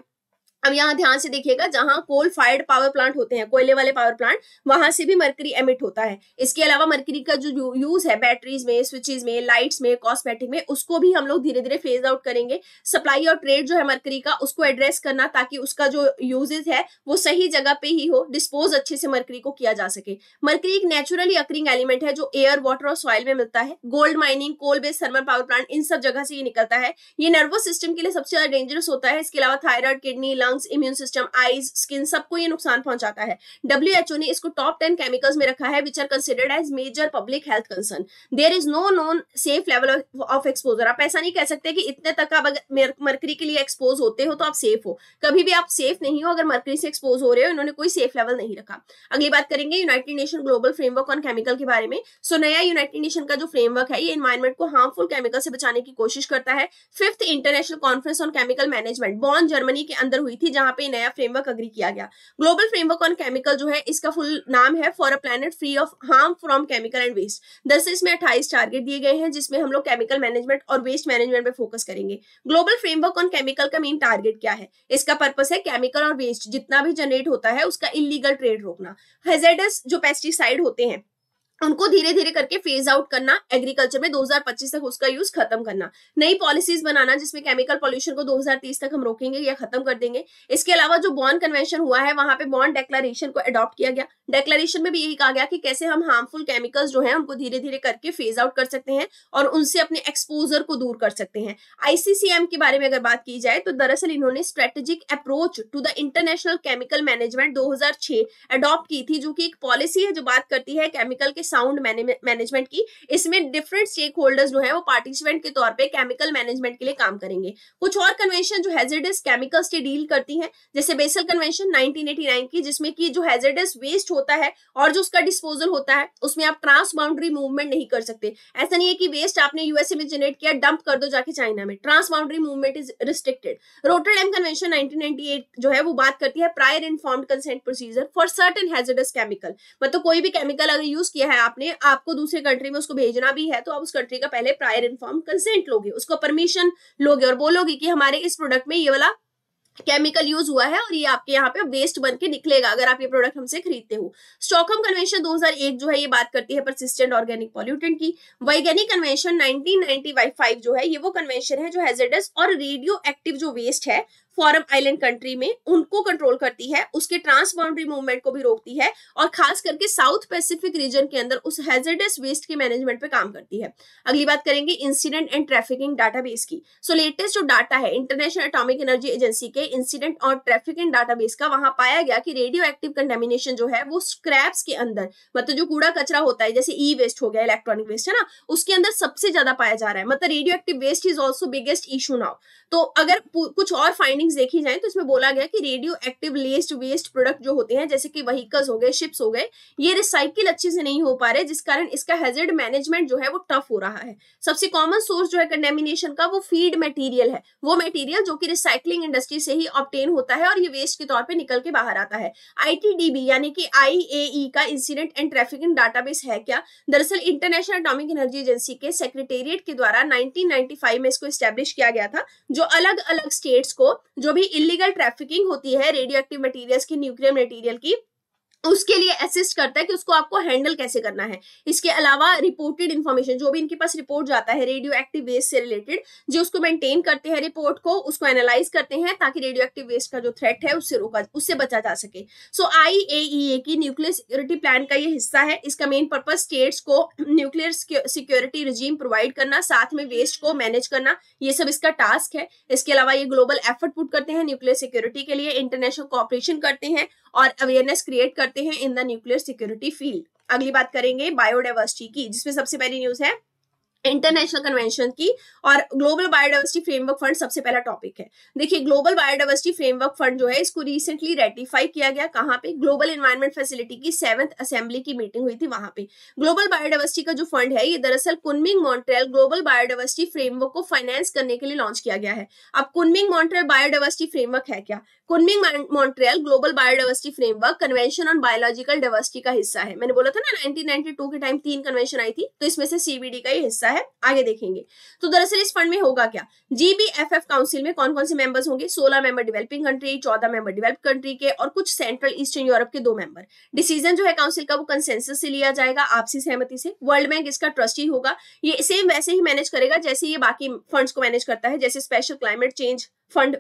Speaker 1: अब यहाँ ध्यान से देखिएगा जहां कोल फायर्ड पावर प्लांट होते हैं कोयले वाले पावर प्लांट वहां से भी मरकरी एमिट होता है इसके अलावा मरकरी का जो यूज है बैटरीज में स्विचेज में लाइट्स में कॉस्मेटिक में उसको भी हम लोग धीरे धीरे फेज आउट करेंगे सप्लाई और ट्रेड जो है मरकरी का उसको एड्रेस करना ताकि उसका जो यूजेज है वो सही जगह पे ही हो डिस्पोज अच्छे से मरकरी को किया जा सके मरकरी एक नेचुरली अक्रिंग एलिमेंट है जो एयर वाटर और सॉइल में मिलता है gold mining coal based thermal power plant इन सब जगह से ये निकलता है ये नर्वस सिस्टम के लिए सबसे ज्यादा डेंजरस होता है इसके अलावा thyroid kidney lung lungs immune system eyes skin सबको ये नुकसान पहुंचाता है डब्ल्यू ने इसको टॉप टेन केमिकल्स में रखा है which are considered as major public health concern there is no known safe level of exposure आप ऐसा नहीं कह सकते कि इतने तक आप अगर मरकरी के लिए एक्सपोज होते हो तो आप सेफ हो कभी भी आप सेफ नहीं हो अगर मरकरी से एक्सपोज हो रहे हो इन्होंने कोई सेफ लेवल नहीं रखा अगली बात करेंगे United Nation global framework on chemical के बारे में सो नया यूनाइटेड नेशन का जो फ्रेमवर्क है ये इन्वायरमेंट को हार्मफुल केमिकल से बचाने की कोशिश करता है fifth international conference on chemical management Bonn Germany के अंदर हुई थी थी जहां पे नया फ्रेमवर्क अग्री किया गया ग्लोबल फ्रेमवर्क ऑन केमिकल जो है इसका फुल नाम है for a planet free of harm from chemical and waste दरअसल इसमें अट्ठाईस टारगेट दिए गए हैं जिसमें हम लोग केमिकल मैनेजमेंट और वेस्ट मैनेजमेंट पर फोकस करेंगे ग्लोबल फ्रेमवर्क ऑन केमिकल का मेन टारगेट क्या है इसका पर्पस है केमिकल और वेस्ट जितना भी जनरेट होता है उसका इलीगल ट्रेड रोकना हेजेडस जो पेस्टिसाइड होते हैं उनको धीरे धीरे करके फेज आउट करना एग्रीकल्चर में 2025 तक उसका यूज खत्म करना नई पॉलिसीज बनाना जिसमें केमिकल पॉल्यूशन को 2030 तक हम रोकेंगे या खत्म कर देंगे इसके अलावा जो बॉन्ड कन्वेंशन हुआ है वहां पे बॉन्ड डेक्लेशन को अडॉप्ट किया गया डेक्लरेशन में भी यही कहा गया कि कैसे हम हार्मफुल केमिकल्स जो है उनको धीरे धीरे करके फेज आउट कर सकते हैं और उनसे अपने एक्सपोजर को दूर कर सकते हैं आईसीसीएम के बारे में अगर बात की जाए तो दरअसल इन्होंने strategic approach to the international chemical management दो हजार की थी जो की एक पॉलिसी है जो बात करती है केमिकल के साउंड मैनेजमेंट की इसमें डिफरेंट स्टेक होल्डर्स जो है वो पार्टिसिपेंट के तौर पे केमिकल मैनेजमेंट के लिए काम करेंगे कुछ और कन्वेंशन जो हेजेडस केमिकल्स से डील करती है जैसे बेसल कन्वेंशन 1989 की जिसमें की जो हेजेडस वेस्ट होता है और जो उसका डिस्पोजल होता है उसमें आप ट्रांस बाउंड्री मूवमेंट नहीं कर सकते ऐसा नहीं है कि वेस्ट आपने यूएसए में जनरेट किया डंप कर दो जाके चाइना में trans boundary movement is restricted Rotter Rotterdam convention nineteen जो है वो बात करती है prior inform consent procedure for certain hazardous chemical मतलब कोई भी केमिकल अगर यूज किया है है आपने आपको दूसरे कंट्री में उसको भेजना भी है तो आप उस कंट्री का पहले प्रायर इन्फॉर्म कंसेंट लोगे उसको परमिशन लोगे और बोलोगे कि हमारे इस प्रोडक्ट में ये वाला केमिकल यूज हुआ है और ये आपके यहाँ पे वेस्ट बन के निकलेगा अगर आप ये प्रोडक्ट हमसे खरीदते हो स्टॉकहोम कन्वेंशन 2001 जो है ये बात करती है परसिस्टेंट ऑर्गेनिक पॉल्यूटेंट की वैज्ञानिक कन्वेंशन 1995 जो है ये वो कन्वेंशन है जो हेजेडस और रेडियो एक्टिव जो वेस्ट है फॉरम आइलैंड कंट्री में उनको कंट्रोल करती है उसके ट्रांस बाउंड्री मूवमेंट को भी रोकती है और खास करके साउथ पैसिफिक रीजन के अंदर उस हेजर्डस वेस्ट के मैनेजमेंट पे काम करती है अगली बात करेंगे इंसिडेंट एंड ट्रैफिकिंग डाटाबेस की सो so, लेटेस्ट जो डाटा है इंटरनेशनल अटोमिक एनर्जी एजेंसी के इंसिडेंट और ट्रैफिकिंग डाटाबेस का वहां पाया गया कि रेडियो एक्टिव कंटेमिनेशन जो है वो स्क्रैप्स के अंदर मतलब जो कूड़ा कचरा होता है जैसे ई वेस्ट हो गया इलेक्ट्रॉनिक वेस्ट है ना उसके अंदर सबसे ज्यादा पाया जा रहा है मतलब radio active waste is also biggest issue now तो अगर कुछ और फाइंडिंग मीनिंग्स देखी जाए तो इसमें बोला गया कि radio active least waste product जो होते हैं जैसे कि व्हीकल्स हो गए शिप्स हो गए ये रिसाइकिल अच्छे से नहीं हो पा रहे जिस कारण इसका हेजर्ड मैनेजमेंट जो है वो टफ हो रहा है सबसे कॉमन सोर्स जो है कंडेमिनेशन का वो फीड मटेरियल है वो मटेरियल जो की रिसाइकलिंग इंडस्ट्री से ही ऑप्टेन होता है और ये वेस्ट के तौर पर निकल के बाहर आता है आई यानी कि आईएई e का इंसिडेंट एंड ट्रैफिकिंग डाटाबेस है क्या दरअसल इंटरनेशनल अटोमिक एनर्जी एजेंसी के सेक्रेटेरिएट के द्वारा नाइनटीन में इसको स्टेब्लिश किया गया था जो अलग अलग स्टेट्स को जो भी इलीगल ट्रैफिकिंग होती है रेडियो एक्टिव मटीरियल की न्यूक्लियर मटीरियल की उसके लिए असिस्ट करता है कि उसको आपको हैंडल कैसे करना है इसके अलावा रिपोर्टेड इन्फॉर्मेशन जो भी इनके पास रिपोर्ट जाता है रेडियो एक्टिव वेस्ट से रिलेटेड जो उसको मेंटेन करते हैं रिपोर्ट को उसको एनालाइज करते हैं ताकि रेडियो एक्टिव वेस्ट का जो थ्रेट है उससे रोका उससे बचा जा सके सो आई ए की न्यूक्लियर सिक्योरिटी प्लान का ये हिस्सा है इसका मेन पर्पज स्टेट्स को न्यूक्लियर सिक्योरिटी रिजीम प्रोवाइड करना साथ में वेस्ट को मैनेज करना ये सब इसका टास्क है इसके अलावा ये ग्लोबल एफर्ट पुट करते हैं न्यूक्लियर सिक्योरिटी के लिए इंटरनेशनल कॉपरेशन करते हैं और अवेयरनेस क्रिएट करते हैं in the nuclear security field अगली बात करेंगे बायोडाइवर्सिटी की जिसमें सबसे पहली न्यूज है इंटरनेशनल कन्वेंशन की और ग्लोबल बायोडाइवर्सिटी फ्रेमवर्क फंड सबसे पहला टॉपिक है देखिए ग्लोबल बायोडाइवर्सिटी फ्रेमवर्क फंड जो है इसको रिसेंटली रेटिफाई किया गया कहाँ पे ग्लोबल एनवायरमेंट फैसिलिटी की सेवंथ असेंबली की मीटिंग हुई थी वहां पे ग्लोबल बायोडाइवर्सिटी का जो फंड है ये दरअसल Kunming Montreal global biodiversity framework को फाइनेंस करने के लिए लॉन्च किया गया है अब कुनमिंग मॉन्ट्रेल बायोडाइवर्सिटी फ्रेमवर्क है क्या Kunming Montreal global biodiversity framework convention on biological diversity का हिस्सा है मैंने बोला था ना नाइनटीन के टाइम तीन कन्वेंशन आई थी तो इसमें से सीबीडी का ही हिस्सा है है आगे देखेंगे तो दरअसल इस फंड में होगा क्या जीबीएफएफ काउंसिल में कौन कौन से मेंबर्स होंगे 16 member developing country 14 member develop country के और कुछ सेंट्रल ईस्टर्न यूरोप के दो मेंबर डिसीजन जो है काउंसिल का वो कंसेंसस से लिया जाएगा आपसी सहमति से वर्ल्ड बैंक इसका ट्रस्टी होगा ये सेम वैसे ही मैनेज करेगा जैसे ये बाकी फंड्स को मैनेज करता है जैसे स्पेशल क्लाइमेट चेंज फंड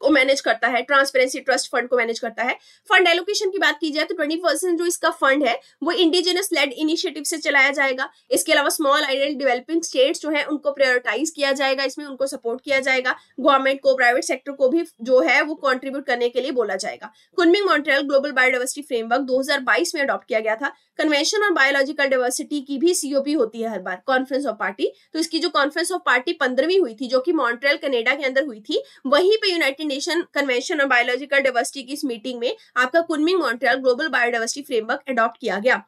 Speaker 1: को मैनेज करता है ट्रांसपेरेंसी ट्रस्ट फंड को मैनेज करता है फंड एलोकेशन की बात की जाए तो ट्वेंटी परसेंट जो इसका फंड है वो इंडिजिनस लेड इनिशिएटिव से चलाया जाएगा इसके अलावा स्मॉल आइडियल डेवलपिंग स्टेट्स जो है उनको प्रायोरिटाइज किया जाएगा इसमें उनको सपोर्ट किया जाएगा गवर्नमेंट को प्राइवेट सेक्टर को भी जो है वो कॉन्ट्रीब्यूट करने के लिए बोला जाएगा Kunming Montreal global biodiversity framework दो में अडॉप्ट किया गया था कन्वेंशन ऑन बायोलॉजिकल डाइवर्सिटी की भी सीओपी होती है हर बार कॉन्फ्रेंस ऑफ पार्टी तो इसकी जो कॉन्फ्रेंस ऑफ पार्टी पंद्रहवीं हुई थी जो कि मॉन्ट्रियल कनेडा के अंदर हुई थी वहीं पर united united nation convention on biological diversity की इस मीटिंग में आपका Kunming Montreal global biodiversity framework adopt किया गया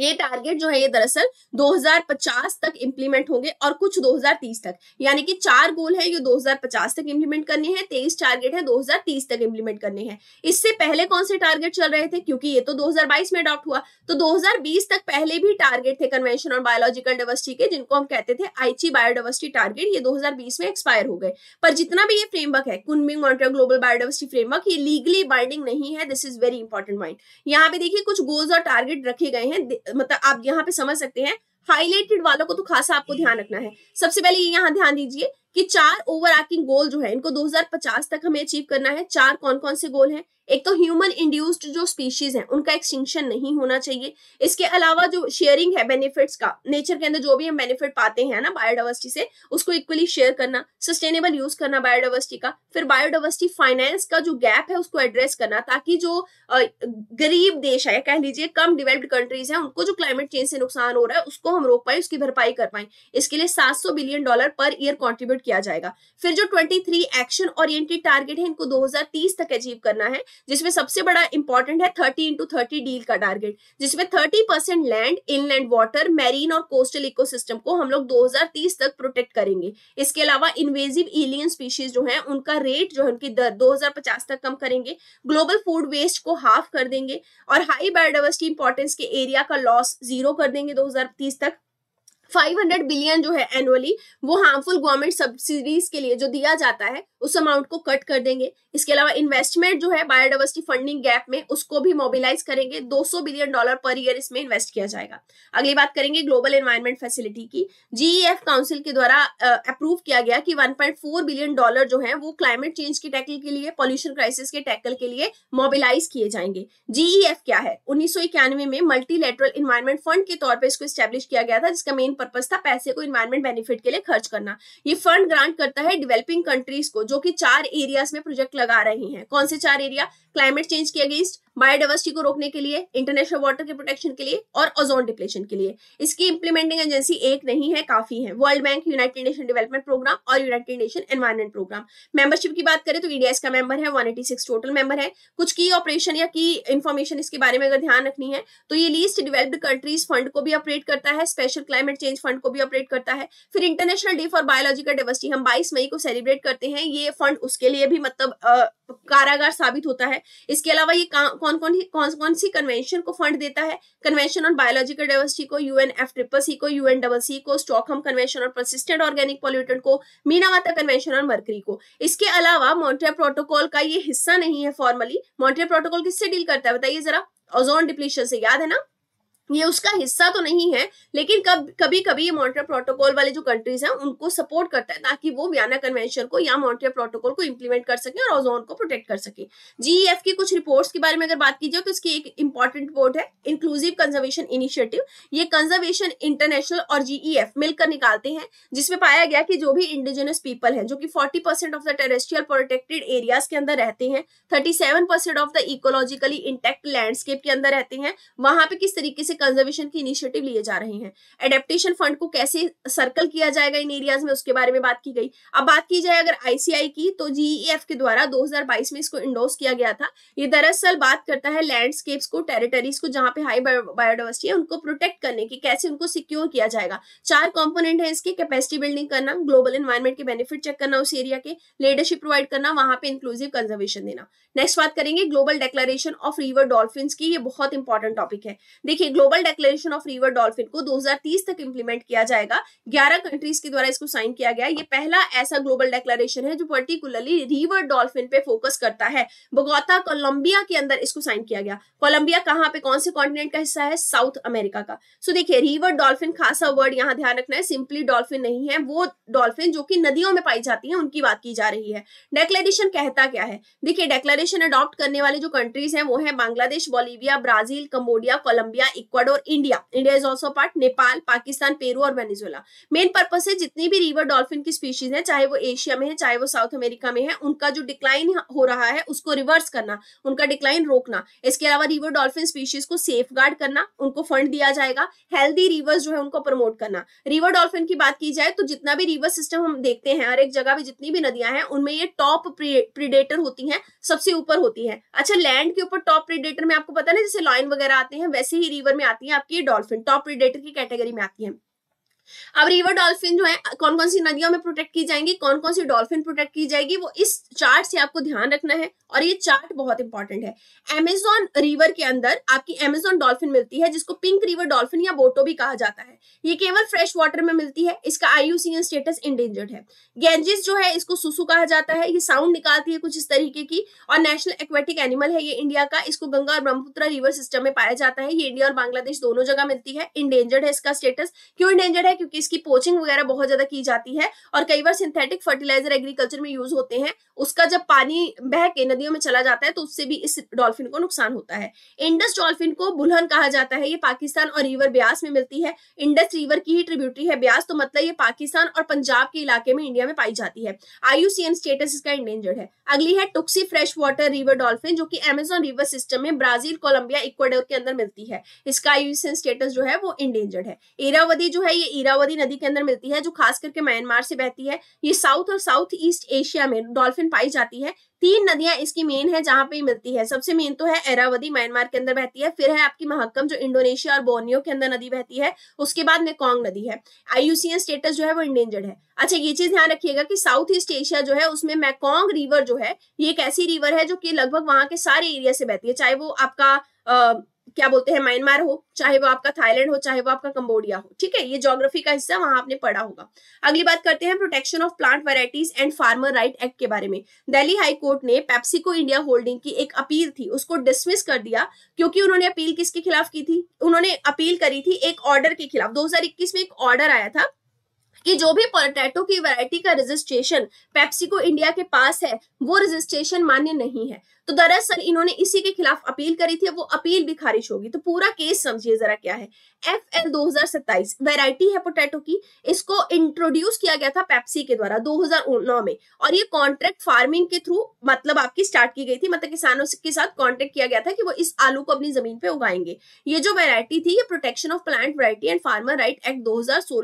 Speaker 1: ये टारगेट जो है ये दरअसल 2050 तक इम्प्लीमेंट होंगे और कुछ 2030 तक यानी कि चार गोल है ये 2050 तक इम्प्लीमेंट करने हैं तेईस टारगेट है 2030 तक इम्प्लीमेंट करने हैं इससे पहले कौन से टारगेट चल रहे थे क्योंकि ये तो 2022 में अडॉप्ट हुआ तो 2020 तक पहले भी टारगेट थे कन्वेंशन और बायोलॉजिकल डाइवर्सिटी के जिनको हम कहते थे आईची बायोडाइवर्सिटी टारगेट ये दो में एक्सपायर हो गए पर जितना भी ये फ्रेमवर्क है Kunming Montreal global biodiversity framework ये लीगली बाइंडिंग नहीं है this is very important point यहाँ पे देखिए कुछ गोल्स और टारगेट रखे गए हैं मतलब आप यहाँ पे समझ सकते हैं हाईलाइटेड वालों को तो खासा आपको ध्यान रखना है सबसे पहले ये यहाँ ध्यान दीजिए कि चार ओवर गोल जो है इनको 2050 तक हमें अचीव करना है चार कौन कौन से गोल हैं एक तो ह्यूमन इंड्यूस्ड जो स्पीशीज हैं उनका एक्सटिंक्शन नहीं होना चाहिए इसके अलावा जो शेयरिंग है बेनिफिट्स का नेचर के अंदर जो भी हम बेनिफिट पाते हैं ना बायोडाइवर्सिटी से उसको इक्वली शेयर करना सस्टेनेबल यूज करना बायोडावर्सिटी का फिर बायोडावर्सिटी फाइनेंस का जो गैप है उसको एड्रेस करना ताकि जो गरीब देश है कह लीजिए कम डेवलप्ड कंट्रीज है उनको जो क्लाइमेट चेंज से नुकसान हो रहा है उसको हम रोक पाए उसकी भरपाई कर पाए इसके लिए सात billion dollar per year contribute convert किया जाएगा फिर जो 23 एक्शन ओरिएंटेड टारगेट है इनको 2030 तक अचीव करना है जिसमें सबसे बड़ा इंपॉर्टेंट है 30 इंटू थर्टी डील का टारगेट जिसमें 30 percent land inland water marine और कोस्टल इकोसिस्टम को हम लोग 2030 तक प्रोटेक्ट करेंगे इसके अलावा इन्वेजिव एलियन स्पीशीज जो है उनका रेट जो है उनकी दर दो तक कम करेंगे ग्लोबल फूड वेस्ट को हाफ कर देंगे और हाई बायोडाइवर्सिटी इंपॉर्टेंस के एरिया का लॉस जीरो कर देंगे दो तक 500 बिलियन जो है एनुअली वो हार्मफुल गवर्नमेंट सब्सिडीज के लिए जो दिया जाता है उस अमाउंट को कट कर देंगे इसके अलावा इन्वेस्टमेंट जो है बायोडाइवर्सिटी फंडिंग गैप में उसको भी मोबिलाइज करेंगे 200 बिलियन डॉलर पर ईयर इसमें इन्वेस्ट किया जाएगा अगली बात करेंगे ग्लोबल एनवायरमेंट फैसिलिटी की जीईएफ काउंसिल e के द्वारा अप्रूव किया गया कि 1.4 बिलियन डॉलर जो है वो क्लाइमेट चेंज के टैकल के लिए पॉल्यूशन क्राइसिस के टैकल के लिए मोबिलाइज किए जाएंगे जीईएफ e क्या है उन्नीस में लेटरल इन्वायरमेंट फंड के तौर पर इसको स्टैब्लिश किया गया था जिसका मेन पर्पज था पैसे को इन्वायरमेंट बेनिफिट के लिए खर्च करना ये फंड ग्रांट करता है डिवेलपिंग कंट्रीज को जो कि चार एरियाज में प्रोजेक्ट लगा रही हैं कौन से चार एरिया क्लाइमेट चेंज के अगेंस्ट बायोडाइवर्सिटी को रोकने के लिए इंटरनेशनल वाटर के प्रोटेक्शन के लिए और ओजोन डिप्लेशन के लिए इसकी इंप्लीमेंटिंग एजेंसी एक नहीं है काफी है world bank united nation development programme और United nation environment programme membership की बात करें तो इंडिया इसका मेंबर है 186 टोटल मेंबर है कुछ की ऑपरेशन या की इन्फॉर्मेशन इसके बारे में अगर ध्यान रखनी है तो ये लीस्ट डिवेल्प्ड कंट्रीज फंड को भी ऑपरेट करता है स्पेशल क्लाइमेट चेंज फंड को भी ऑपरेट करता है फिर international day for biological diversity हम बाईस मई को सेलिब्रेट करते हैं ये फंड उसके लिए भी मतलब कारागार साबित होता है इसके अलावा ये कौन कौन कौन कौन सी कन्वेंशन को फंड देता है कन्वेंशन ऑन बायोलॉजिकल डाइवर्सिटी को यूएन एफ ट्रिपल सी को यूएन डबल सी को Stockholm convention on persistent organic pollutant को मीनावाता कन्वेंशन ऑन मर्करी को इसके अलावा मॉन्ट्रियल प्रोटोकॉल का ये हिस्सा नहीं है फॉर्मली मॉन्ट्रियल प्रोटोकॉल किससे डील करता है बताइए जरा ओजोन डिप्लीशन से याद है ना ये उसका हिस्सा तो नहीं है लेकिन कब कभी कभी ये मॉन्ट्रियल प्रोटोकॉल वाले जो कंट्रीज हैं उनको सपोर्ट करता है ताकि वो वियना कन्वेंशन को या मॉन्ट्रियल प्रोटोकॉल को इम्प्लीमेंट कर सके और ओजोन को प्रोटेक्ट कर सके जीईएफ e की कुछ रिपोर्ट्स के बारे में अगर बात की जाए तो इसकी एक इंपॉर्टेंट रिपोर्ट है इंक्लूसिव कंजर्वेशन इनिशिएटिव ये कंजर्वेशन इंटरनेशनल और जीईएफ e मिलकर निकालते हैं जिसमें पाया गया कि जो भी इंडिजिनस पीपल है जो कि forty of the terrestrial protected areas के अंदर रहते हैं thirty of the ecologically intact landscape के अंदर रहते हैं वहां पे किस तरीके से कंजर्वेशन की इनिशिएटिव लिए जा रहे हैं एडेप्टेशन फंड को कैसे सर्कल किया जाएगा इन एरियाज में उसके बारे में बात की गई अब बात की जाए अगर आईसीआई की तो जीईएफ e के द्वारा 2022 में इसको इंडोर्स किया गया था ये दरअसल बात करता है लैंडस्केप्स को टेरिटरीज को जहाँ पे हाई बायोडाइवर्सिटी है उनको प्रोटेक्ट करने की कैसे उनको सिक्योर किया जाएगा चार कॉम्पोनेंट है इसके कैपेसिटी बिल्डिंग करना ग्लोबल इन्वायरमेंट के बेनिफिट चेक करना उस एरिया के लीडरशिप प्रोवाइड करना वहां पर इंक्लूसिव कंजर्वेशन देना नेक्स्ट बात करेंगे global declaration of river dolphin की ये बहुत इंपॉर्टेंट टॉपिक है देखिए global global declaration of river dolphin को 2030 तक इंप्लीमेंट किया जाएगा 11 कंट्रीज के द्वारा इसको साइन किया गया ये पहला ऐसा ग्लोबल डेक्लेरेशन है जो पर्टिकुलरली रिवर डॉल्फिन पे फोकस करता है बगौता कोलंबिया के अंदर इसको साइन किया गया कोलंबिया कहाँ पे कौन से कॉन्टिनेंट का हिस्सा है साउथ अमेरिका का सो देखिये रिवर डॉल्फिन खासा वर्ड यहाँ ध्यान रखना है सिंपली डॉल्फिन नहीं है वो डॉल्फिन जो की नदियों में पाई जाती है उनकी बात की जा रही है डेक्लेरेशन कहता क्या है देखिये डेक्लेरेशन अडॉप्ट करने वाले जो कंट्रीज है वो है Bangladesh Bolivia Brazil Cambodia Colombia Ecua Ecuador India India is also part Nepal Pakistan Peru और वेनेजुएला मेन पर्पज है जितनी भी रिवर डॉल्फिन की स्पीशीज है चाहे वो एशिया में है चाहे वो साउथ अमेरिका में है उनका जो डिक्लाइन हो रहा है उसको रिवर्स करना उनका डिक्लाइन रोकना इसके अलावा रिवर डॉल्फिन स्पीशीज को सेफ करना उनको फंड दिया जाएगा हेल्दी रिवर्स जो है उनको प्रमोट करना रिवर डॉल्फिन की बात की जाए तो जितना भी रिवर सिस्टम हम देखते हैं हर एक जगह भी जितनी भी नदियां हैं उनमें ये टॉप प्रीडेटर होती हैं सबसे ऊपर होती है अच्छा लैंड के ऊपर टॉप प्रीडेटर में आपको पता ना जैसे लॉइन वगैरह आते हैं वैसे ही रिवर में आती है आपकी डॉल्फिन टॉप प्रीडेटर की कैटेगरी में आती है अब रिवर डॉल्फिन जो है कौन कौन सी नदियों में प्रोटेक्ट की जाएंगी कौन कौन सी डॉल्फिन प्रोटेक्ट की जाएगी वो इस चार्ट से आपको ध्यान रखना है और ये चार्ट बहुत इंपॉर्टेंट है एमेजोन रिवर के अंदर आपकी एमेजोन डॉल्फिन मिलती है जिसको पिंक रिवर डॉल्फिन या बोटो भी कहा जाता है ये केवल फ्रेश वाटर में मिलती है इसका आईयूसीएन स्टेटस इंडेंजर्ड है गेंजिस जो है इसको सुसु कहा जाता है ये साउंड निकालती है कुछ इस तरीके की और नेशनल एक्वेटिक एनिमल है ये इंडिया का इसको गंगा और ब्रह्मपुत्र रिवर सिस्टम में पाया जाता है ये इंडिया और बांग्लादेश दोनों जगह मिलती है इंडेंजर्ड है इसका स्टेटस क्यों इंडेंजर्ड है क्योंकि इसकी पोचिंग वगैरह बहुत ज्यादा की जाती है और कई बार सिंथेटिक फर्टिलाइजर एग्रीकल्चर में यूज होते हैं उसका जब पानी बह के नदियों में चला जाता है तो उससे भी इस डॉल्फिन को नुकसान होता है इंडस डॉल्फिन को बुल्हन कहा जाता है ये पाकिस्तान और रिवर ब्यास में मिलती है इंडस रिवर की ही ट्रिब्यूटरी है ब्यास तो मतलब ये पाकिस्तान और पंजाब के इलाके में इंडिया में पाई जाती है आयुसीएन स्टेटस इसका इंडेंजर्ड है अगली है tucuxi fresh water river dolphin जो की एमेजोन रिवर सिस्टम में ब्राजील कोलंबिया इक्वाडोर के अंदर मिलती है इसका आयुसीएन स्टेटस जो है वो इंडेंजर्ड है एरावधि जो है ये इरावदी नदी के अंदर मिलती है जो खास करके म्यांमार से बहती है ये साउथ और साउथ ईस्ट एशिया में डॉल्फिन पाई जाती है तीन नदियां इसकी मेन है जहां पे मिलती है सबसे मेन तो है एरावदी म्यांमार के अंदर बहती है फिर है आपकी महक्कम जो इंडोनेशिया और बोर्नियो के अंदर नदी बहती है उसके बाद मेकोंग नदी है आईयूसीएन स्टेटस जो है वो इंडेंजर्ड है अच्छा ये चीज ध्यान रखिएगा कि साउथ ईस्ट एशिया जो है उसमें मैकोंग रिवर जो है ये एक ऐसी रिवर है जो कि लगभग वहां के सारे एरिया से बहती है चाहे वो आपका क्या बोलते हैं म्यांमार हो चाहे वो आपका थाईलैंड हो चाहे वो आपका कंबोडिया हो ठीक है ये ज्योग्राफी का हिस्सा वहां आपने पढ़ा होगा अगली बात करते हैं protection of plant varieties and farmer right act के बारे में दिल्ली हाई कोर्ट ने पेप्सिको इंडिया होल्डिंग की एक अपील थी उसको डिसमिस कर दिया क्योंकि उन्होंने अपील किसके खिलाफ की थी उन्होंने अपील करी थी एक ऑर्डर के खिलाफ 2021 में एक ऑर्डर आया था कि जो भी पोटैटो की वैरायटी का रजिस्ट्रेशन पेप्सिको इंडिया के पास है वो रजिस्ट्रेशन मान्य नहीं है तो दरअसल इन्होंने इसी के खिलाफ अपील करी थी वो अपील भी खारिज होगी तो पूरा केस समझिए जरा क्या है एफ एल दो वैरायटी है पोटैटो की इसको इंट्रोड्यूस किया गया था पेप्सी के द्वारा 2009 में और ये कॉन्ट्रैक्ट फार्मिंग के थ्रू मतलब आपकी स्टार्ट की गई थी मतलब किसानों के साथ कॉन्ट्रैक्ट किया गया था कि वो इस आलू को अपनी जमीन पे उगाएंगे ये जो वेरायटी थी ये protection of plant variety and farmer right act दो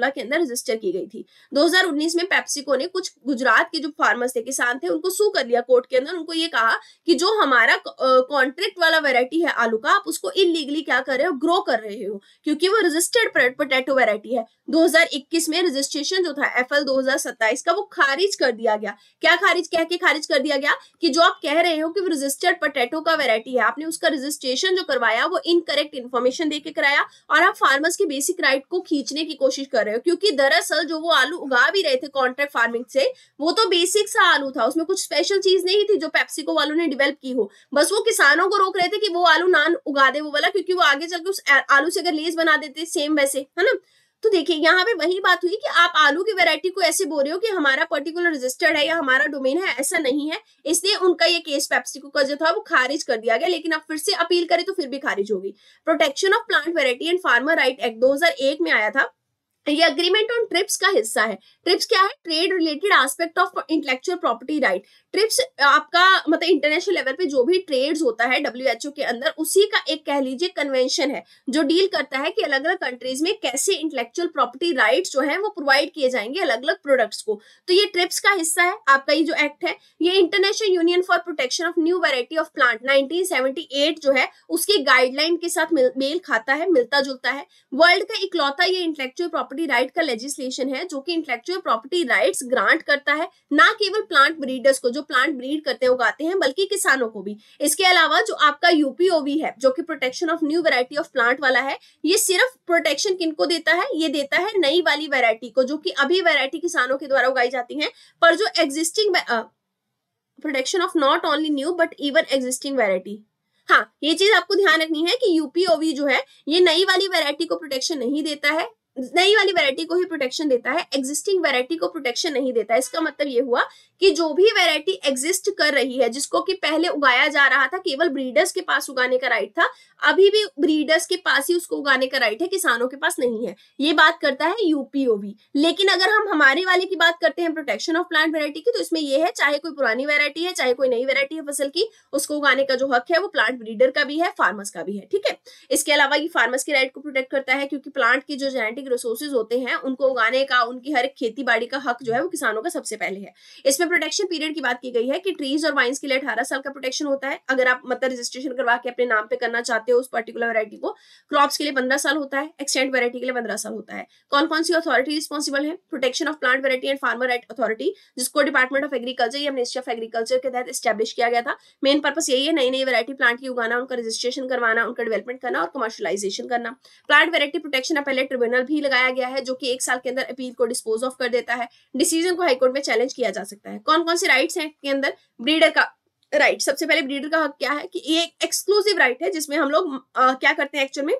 Speaker 1: के अंदर रजिस्टर की गई थी दो में पेप्सिको ने कुछ गुजरात के जो फार्मर्स थे किसान थे उनको सू कर लिया कोर्ट के अंदर उनको ये कहा कि जो हमारा कॉन्ट्रैक्ट वाला वेराइटी है आलू का आप उसको इलीगली क्या कर रहे हो ग्रो कर रहे हो क्योंकि वो रजिस्टर्ड पोटैटो वेराइटी है 2021 में रजिस्ट्रेशन जो था एफ एल 2027 का वो खारिज कर दिया गया क्या खारिज कह के खारिज कर दिया गया कि जो आप कह रहे हो कि वो रजिस्टर्ड पोटैटो का वेराइटी है आपने उसका रजिस्ट्रेशन जो करवाया वो इनकरेक्ट इन्फॉर्मेशन दे के कराया और आप फार्मर्स के बेसिक राइट को खींचने की कोशिश कर रहे हो क्योंकि दरअसल जो वो आलू उगा भी रहे थे कॉन्ट्रैक्ट फार्मिंग से वो तो बेसिक सा आलू था उसमें कुछ स्पेशल चीज नहीं थी जो पेप्सिको वालों ने डेवलप की हो बस वो किसानों को रोक रहे थे कि वो आलू नान उगा दे वो वाला क्योंकि वो आगे चल के उस आलू से अगर लेस बना देते सेम वैसे है ना तो देखिए यहाँ पे वही बात हुई कि आप आलू की वैरायटी को ऐसे बोल रहे हो कि हमारा पर्टिकुलर रजिस्टर्ड है या हमारा डोमेन है ऐसा नहीं है इसलिए उनका ये केस पेप्सिको का जो था वो खारिज कर दिया गया लेकिन अब फिर से अपील करें तो फिर भी खारिज होगी protection of plant variety and farmer right act दो में आया था ये अग्रीमेंट ऑन ट्रिप्स का हिस्सा है ट्रिप्स क्या है trade related aspect of intellectual property right TRIPS आपका मतलब इंटरनेशनल लेवल पे जो भी ट्रेड्स होता है डब्ल्यू के अंदर उसी का एक कह लीजिए कन्वेंशन है जो डील करता है कि अलग अलग कंट्रीज में कैसे इंटेलेक्चुअल प्रॉपर्टी राइट जो है वो प्रोवाइड किए जाएंगे अलग अलग प्रोडक्ट्स को तो ये ट्रिप्स का हिस्सा है आपका ये जो एक्ट है ये international union for protection of new variety of plant at जो है उसकी गाइडलाइन के साथ मेल खाता है मिलता जुलता है वर्ल्ड का इकलौता ये इंटेलेक्चुअल प्रॉपर्टी प्रॉपर्टी राइट का लेजिस्लेशन है जो कि इंटेलेक्चुअल प्रॉपर्टी राइट्स ग्रांट करता है ना केवल प्लांट ब्रीडर्स को जो प्लांट ब्रीड करते हैं उगाते हैं बल्कि किसानों को भी इसके अलावा जो आपका यूपीओवी है जो कि protection of new variety of plant वाला है ये सिर्फ प्रोटेक्शन किन देता है ये देता है नई वाली वेरायटी को जो की अभी वेरायटी किसानों के द्वारा उगाई जाती है पर जो existing protection of not only new but even existing variety हाँ ये चीज आपको ध्यान रखनी है कि यूपीओवी जो है ये नई वाली वैरायटी को प्रोटेक्शन नहीं देता है नई वाली वैरायटी को ही प्रोटेक्शन देता है एग्जिस्टिंग वैरायटी को प्रोटेक्शन नहीं देता इसका मतलब ये हुआ कि जो भी वेराइटी एग्जिस्ट कर रही है जिसको कि पहले उगाया जा रहा था केवल ब्रीडर्स के पास उगाने का राइट था अभी भी ब्रीडर्स के पास ही उसको उगाने का राइट है किसानों के पास नहीं है ये बात करता है यूपीओवी लेकिन अगर हम हमारे वाले की बात करते हैं प्रोटेक्शन ऑफ प्लांट वेरायटी की तो इसमें यह है चाहे कोई पुरानी वेरायटी है चाहे कोई नई वेरायटी है फसल की उसको उगाने का जो हक है वो प्लांट ब्रीडर का भी है फार्मर्स का भी है ठीक है इसके अलावा ये फार्मर्स के राइट को प्रोटेक्ट करता है क्योंकि प्लांट के जो जेनेटिक रिसोर्सेज होते हैं उनको उगाने का उनकी हर एक खेती बाड़ी का हक जो है वो किसानों का सबसे पहले है इसमें इसमें प्रोटेक्शन पीरियड की बात की गई है कि ट्रीज और वाइन्स के लिए अठारह साल का प्रोटेक्शन होता है अगर आप मतलब रजिस्ट्रेशन करवा के अपने नाम पे करना चाहते हो उस पर्टिकुलर वैरायटी को क्रॉप्स के लिए पंद्रह साल होता है एक्सटेंड वैरायटी के लिए पंद्रह साल होता है कौन कौन सी अथॉरिटी रिस्पॉन्सिबल है protection of plant variety and farmer right authority जिसको डिपार्टमेंट ऑफ एग्रीकल्चर या मिनिस्ट्री ऑफ एग्रीकल्चर के तहत स्टैब्लिश किया गया था मेन पर्पस यही है नई नई वैरायटी प्लांट की उगाना उनका रजिस्ट्रेशन करवाना उनका डेवलपमेंट करना और कमर्शलाइजेशन करना प्लांट वैरायटी प्रोटेक्शन पहले ट्रिब्यूनल भी लगाया गया है जो कि एक साल के अंदर अपील को डिस्पोज ऑफ कर देता है डिसीजन को हाईकोर्ट में चैलेंज किया जा सकता है है कौन कौन से राइट्स हैं के अंदर ब्रीडर का राइट right. सबसे पहले ब्रीडर का हक क्या है कि ये एक एक्सक्लूसिव राइट right है जिसमें हम लोग क्या करते हैं एक्चुअल में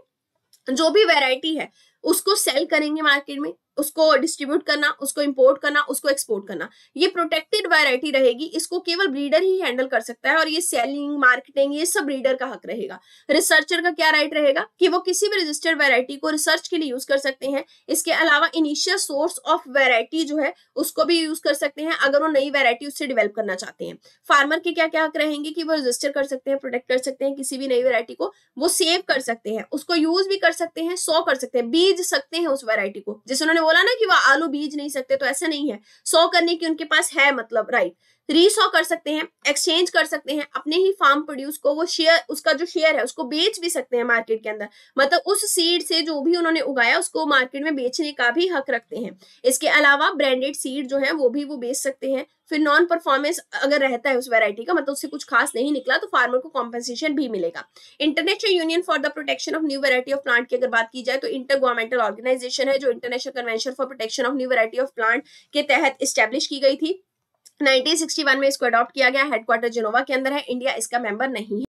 Speaker 1: जो भी वेराइटी है उसको सेल करेंगे मार्केट में उसको डिस्ट्रीब्यूट करना उसको इंपोर्ट करना उसको एक्सपोर्ट करना ये प्रोटेक्टेड वैरायटी रहेगी इसको केवल ब्रीडर ही हैंडल कर सकता है और ये सेलिंग मार्केटिंग ये सब ब्रीडर का हक रहेगा रिसर्चर का क्या राइट रहेगा कि वो किसी भी रजिस्टर्ड वैरायटी को रिसर्च के लिए यूज कर सकते हैं इसके अलावा इनिशियल सोर्स ऑफ वेरायटी जो है उसको भी यूज कर सकते हैं अगर वो नई वेरायटी उससे डिवेल्प करना चाहते हैं फार्मर के क्या क्या हक रहेंगे कि वो रजिस्टर कर सकते हैं प्रोटेक्ट कर सकते हैं किसी भी नई वेरायटी को वो सेव कर सकते हैं उसको यूज भी कर सकते हैं सो कर सकते हैं बीज सकते हैं उस वेरायटी को जिस उन्होंने बोला ना कि वह आलू बीज नहीं सकते तो ऐसा नहीं है सौ करने की उनके पास है मतलब राइट रीसॉ कर सकते हैं एक्सचेंज कर सकते हैं अपने ही फार्म प्रोड्यूस को वो शेयर उसका जो शेयर है उसको बेच भी सकते हैं मार्केट के अंदर मतलब उस सीड से जो भी उन्होंने उगाया उसको मार्केट में बेचने का भी हक रखते हैं इसके अलावा ब्रांडेड सीड जो है वो भी वो बेच सकते हैं फिर नॉन परफॉर्मेंस अगर रहता है उस वैरायटी का मतलब उससे कुछ खास नहीं निकला तो फार्मर को कॉम्पेंसेशन भी मिलेगा international union for the protection of new variety of plant की अगर बात की जाए तो इंटर गवर्नमेंटल ऑर्गेनाइजेशन है जो international convention for protection of new variety of plant के तहत स्टैब्लिश की गई थी 1961 में इसको अडॉप्ट किया गया हेडक्वार्टर जिनोवा के अंदर है इंडिया इसका मेंबर नहीं है